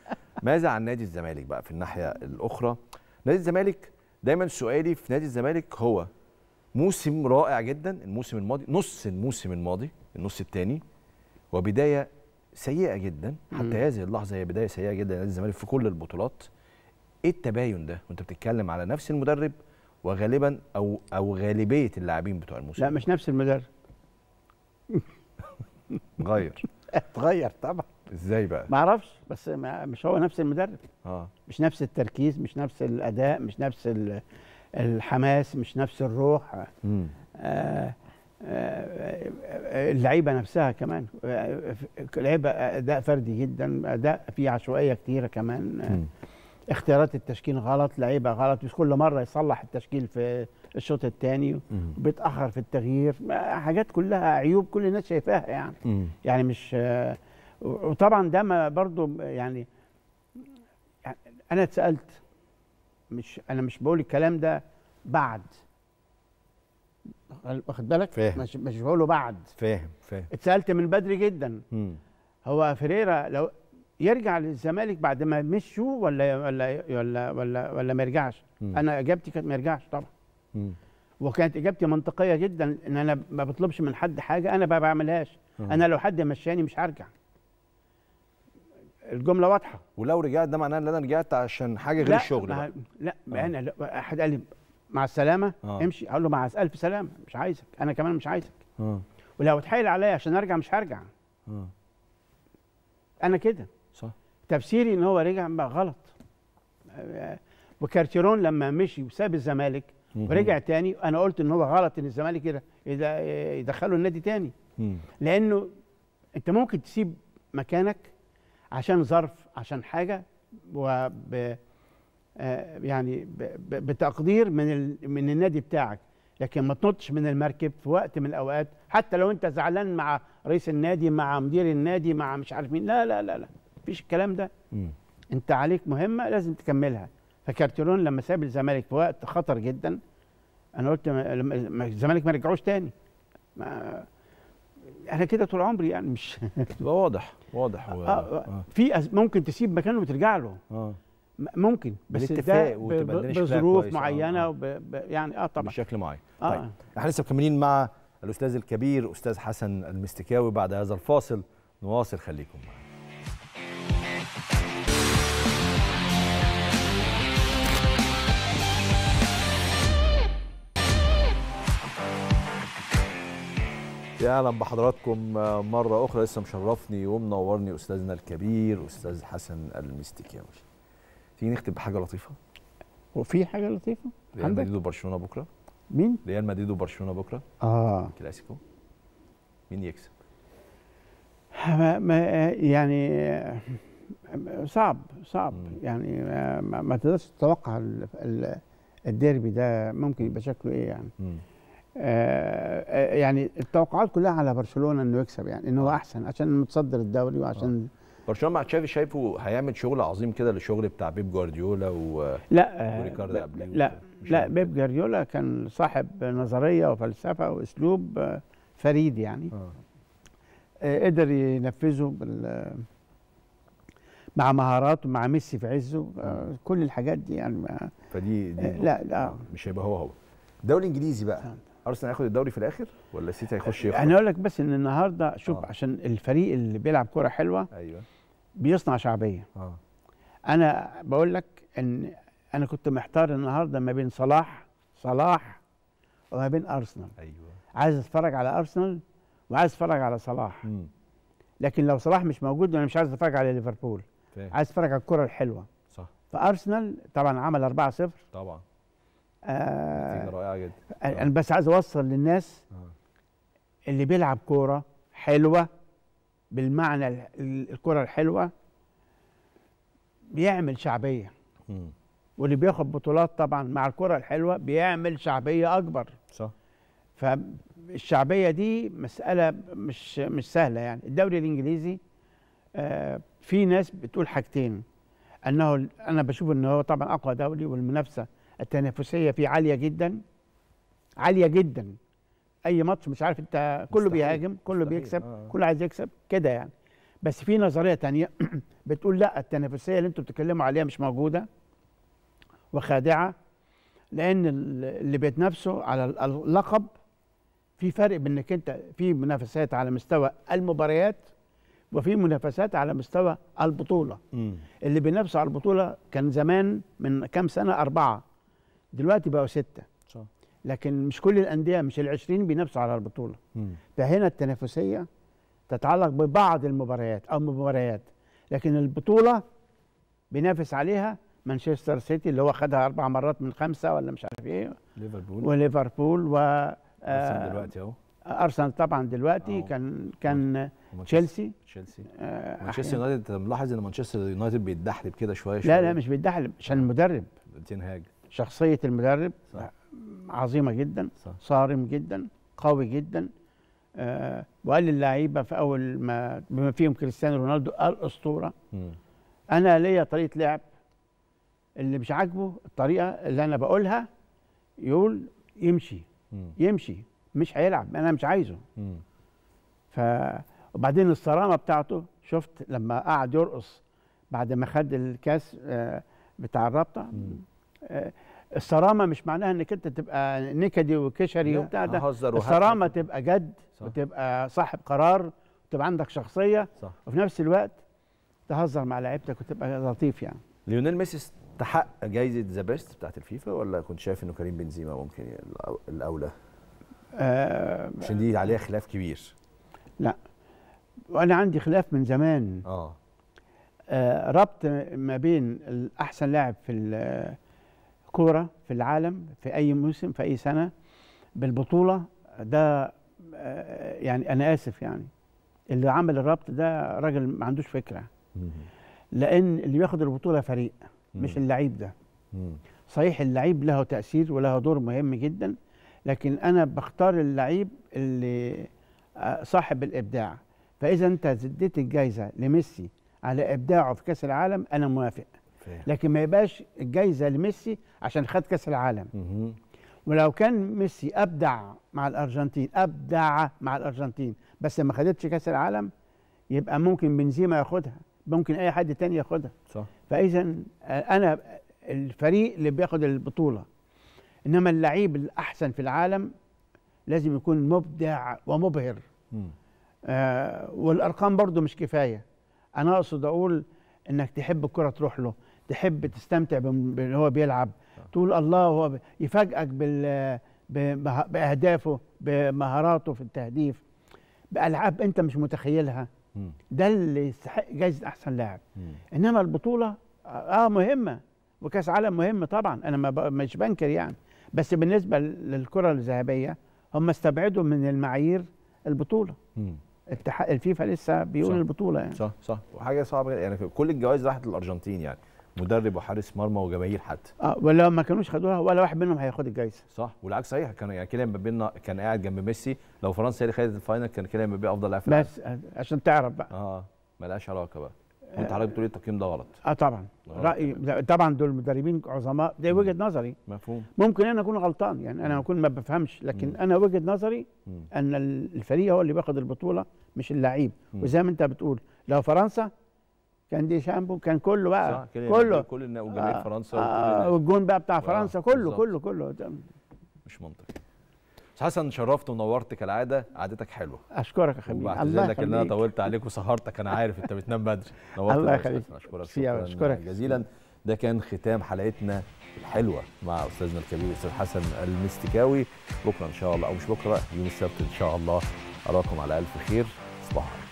ماذا عن نادي الزمالك بقى في الناحيه الاخرى نادي الزمالك دايما سؤالي في نادي الزمالك هو موسم رائع جدا الموسم الماضي نص الموسم الماضي النص الثاني وبدايه سيئه جدا حتى هذه اللحظه هي بدايه سيئه جدا لنادي الزمالك في كل البطولات ايه التباين ده وانت بتتكلم على نفس المدرب وغالبا او او غالبيه اللاعبين بتوع الموسم لا مش نفس المدرب غير اتغير طبعا ازاي بقى ما اعرفش بس ما مش هو نفس المدرب اه مش نفس التركيز مش نفس الاداء مش نفس الحماس مش نفس الروح آه اللعيبه نفسها كمان لعيبه اداء فردي جدا اداء فيه عشوائيه كتيره كمان اختيارات التشكيل غلط لعيبه غلط مش كل مره يصلح التشكيل في الشوط الثاني بيتاخر في التغيير حاجات كلها عيوب كل الناس شايفاها يعني يعني مش وطبعا ده ما برضو يعني،, يعني انا اتسالت مش انا مش بقول الكلام ده بعد واخد بالك فاهم مش مش بقوله بعد فاهم فاهم اتسالت من بدري جدا مم. هو فريرا لو يرجع للزمالك بعد ما مشوا ولا ولا ولا ولا, ولا ما يرجعش انا اجابتي كانت ما يرجعش طبعا مم. وكانت اجابتي منطقيه جدا ان انا ما بطلبش من حد حاجه انا ما بعملهاش مم. انا لو حد مشاني مش هرجع الجمله واضحه ولو رجعت ده معناه ان انا رجعت عشان حاجه غير لا الشغل لا لا انا آه. احد قال لي مع السلامه آه. امشي اقول له مع الف سلامه مش عايزك انا كمان مش عايزك آه. ولو اتحايل عليا عشان ارجع مش هرجع آه. انا كده صح تفسيري ان هو رجع بقى غلط وكارتيرون لما مشي وساب الزمالك ورجع تاني انا قلت ان هو غلط ان الزمالك كده يدخله النادي تاني لانه انت ممكن تسيب مكانك عشان ظرف عشان حاجه وب آه، يعني بتقدير من من النادي بتاعك لكن ما تنطش من المركب في وقت من الاوقات حتى لو انت زعلان مع رئيس النادي مع مدير النادي مع مش عارف مين لا لا لا لا مفيش الكلام ده م. انت عليك مهمه لازم تكملها فكارتيرون لما ساب الزمالك في وقت خطر جدا انا قلت الزمالك ما رجعوش تاني ما انا كده طول عمري يعني مش تبقى واضح واضح آه آه. في ممكن تسيب مكانه وترجع له آه. ممكن بس وتبقى بظروف معينه آه. آه. يعني اه طبعا بشكل معين آه. طيب، احنا لسه مكملين مع الاستاذ الكبير استاذ حسن المستكاوي بعد هذا الفاصل نواصل خليكم معنا يا اهلا بحضراتكم آه، مره اخرى لسه مشرفني ومنورني استاذنا الكبير استاذ حسن المستكاوي تيجي نختم بحاجه لطيفه وفي حاجه لطيفه ريال مدريد وبرشلونه بكره مين ريال مدريد وبرشلونه بكره اه كلاسيكو مين يكسب ما ما يعني صعب صعب مم. يعني ما, ما تقدرش تتوقع الديربي ده ممكن يبقى شكله ايه يعني مم. آه،, آه يعني التوقعات كلها على برشلونه انه يكسب يعني انه هو آه. احسن عشان متصدر الدوري وعشان آه. برشلونه مع تشافي شايفه هيعمل شغل عظيم كده للشغل بتاع بيب جوارديولا و لا وريكاردو لا لا, لا بيب جوارديولا كان صاحب نظريه وفلسفه واسلوب آه، فريد يعني آه. آه قدر ينفذه بال مع مهاراته مع ميسي في عزه آه, آه. كل الحاجات دي يعني ما آه، فدي دي لا لا مش هيبقى هو هو الدوري الانجليزي بقى ارسنال هياخد الدوري في الاخر ولا السيتي هيخش يخرج؟ انا اقول لك بس ان النهارده شوف آه. عشان الفريق اللي بيلعب كوره حلوه ايوه بيصنع شعبيه آه. انا بقول لك ان انا كنت محتار النهارده ما بين صلاح صلاح وما بين ارسنال ايوه عايز اتفرج على ارسنال وعايز اتفرج على صلاح م. لكن لو صلاح مش موجود انا مش عايز اتفرج على ليفربول عايز اتفرج على الكره الحلوه صح فارسنال طبعا عمل 4-0 طبعا آه نتيجه رائعه جدا انا بس عايز اوصل للناس آه. اللي بيلعب كوره حلوه بالمعنى الكرة الحلوة بيعمل شعبية م. واللي بياخد بطولات طبعا مع الكرة الحلوة بيعمل شعبية أكبر صح فالشعبية دي مسألة مش مش سهلة يعني الدوري الإنجليزي آه في ناس بتقول حاجتين أنه أنا بشوف أنه هو طبعا أقوى دوري والمنافسة التنافسية فيه عالية جدا عالية جدا اي ماتش مش عارف انت كله مستحيل. بيهاجم كله مستحيل. بيكسب آه. كله عايز يكسب كده يعني بس في نظريه تانية بتقول لا التنافسيه اللي انتوا بتتكلموا عليها مش موجوده وخادعه لان اللي بيتنافسوا على اللقب في فرق بين انك انت في منافسات على مستوى المباريات وفي منافسات على مستوى البطوله م. اللي بينافسوا على البطوله كان زمان من كام سنه اربعه دلوقتي بقوا سته لكن مش كل الانديه مش ال20 بينافسوا على البطوله فهنا التنافسيه تتعلق ببعض المباريات او مباريات لكن البطوله بينافس عليها مانشستر سيتي اللي هو خدها اربع مرات من خمسه ولا مش عارف ايه ليفربول وليفربول و ارسنال آه، دلوقتي اهو ارسنال طبعا دلوقتي أوه. كان كان تشيلسي تشيلسي آه، مانشستر يونايتد ملاحظ ان مانشستر يونايتد بيتدحلب كده شويه شويه لا لا مش بيتدحلب عشان آه. المدرب تين شخصيه المدرب صح. عظيمه جدا صح. صارم جدا قوي جدا آه وقال للعيبه في اول ما بما فيهم كريستيانو رونالدو الاسطوره انا ليا طريقه لعب اللي مش عاجبه الطريقه اللي انا بقولها يقول يمشي مم. يمشي مش هيلعب انا مش عايزه مم. ف وبعدين الصرامه بتاعته شفت لما قعد يرقص بعد ما خد الكاس آه بتاع الرابطه آه الصرامه مش معناها انك انت تبقى نكدي وكشري وبتاع ده الصرامه تبقى جد صح. وتبقى صاحب قرار وتبقى عندك شخصيه صح. وفي نفس الوقت تهزر مع لعيبتك وتبقى لطيف يعني ليونيل ميسي استحق جايزه ذا بيست بتاعت الفيفا ولا كنت شايف انه كريم بنزيما ممكن الاولى؟ آه عشان دي عليها خلاف كبير لا وانا عندي خلاف من زمان اه, آه ربط ما بين احسن لاعب في كوره في العالم في اي موسم في اي سنه بالبطوله ده آه، يعني انا اسف يعني اللي عمل الربط ده راجل ما عندوش فكره لان اللي بياخد البطوله فريق مش اللعيب ده صحيح اللعيب له تاثير وله دور مهم جدا لكن انا بختار اللعيب اللي آه، صاحب الابداع فاذا انت اديت الجايزه لميسي على ابداعه في كاس العالم انا موافق صحيح. لكن ما يبقاش الجايزه لميسي عشان خد كاس العالم مم. ولو كان ميسي ابدع مع الارجنتين ابدع مع الارجنتين بس ما خدتش كاس العالم يبقى ممكن بنزيما ياخدها ممكن اي حد تاني ياخدها صح فاذا انا الفريق اللي بياخد البطوله انما اللعيب الاحسن في العالم لازم يكون مبدع ومبهر آه والارقام برضو مش كفايه انا اقصد اقول انك تحب الكره تروح له تحب تستمتع بان هو بيلعب تقول الله هو يفاجئك بال باهدافه بمهاراته في التهديف بالعاب انت مش متخيلها ده اللي يستحق جايزه احسن لاعب انما البطوله آه،, اه مهمه وكاس عالم مهم طبعا انا ما مش بنكر يعني بس بالنسبه للكره الذهبيه هم استبعدوا من المعايير البطوله الفيفا لسه بيقول صح البطوله يعني صح صح وحاجه صعبه يعني كل الجوائز راحت للارجنتين يعني مدرب وحارس مرمى وجماهير حتى اه ولا ما كانوش خدوها ولا واحد منهم هياخد الجايزه صح والعكس صحيح كان يعني كيليان مبابي كان قاعد جنب ميسي لو فرنسا هي اللي خدت الفاينل كان كيليان مبابي افضل لاعب بس آه، عشان تعرف بقى اه مالهاش علاقه بقى آه، وانت حضرتك بتقول إيه؟ التقييم ده غلط اه طبعا آه، رايي طبعا دول مدربين عظماء دي وجهه نظري مفهوم ممكن انا اكون غلطان يعني انا اكون ما بفهمش لكن مم. انا وجهه نظري مم. ان الفريق هو اللي بياخد البطوله مش اللعيب وزي ما انت بتقول لو فرنسا كان دي شامبو كان كله بقى صح كده يعني كله كل وجماهير آه فرنسا آه والجون بقى بتاع آه، فرنسا كله كله كله مش منطقي استاذ حسن شرفت ونورت كالعاده قعدتك حلوه اشكرك يا حبيبي الله يخليك ان انا طولت عليك وسهرتك انا عارف انت بتنام بدري نورت الله يخليك اشكرك شكرا اشكرك جزيلا ده كان ختام حلقتنا الحلوه مع استاذنا الكبير استاذ حسن المستكاوي بكره ان شاء الله او مش بكره يوم السبت ان شاء الله اراكم على الف خير صباح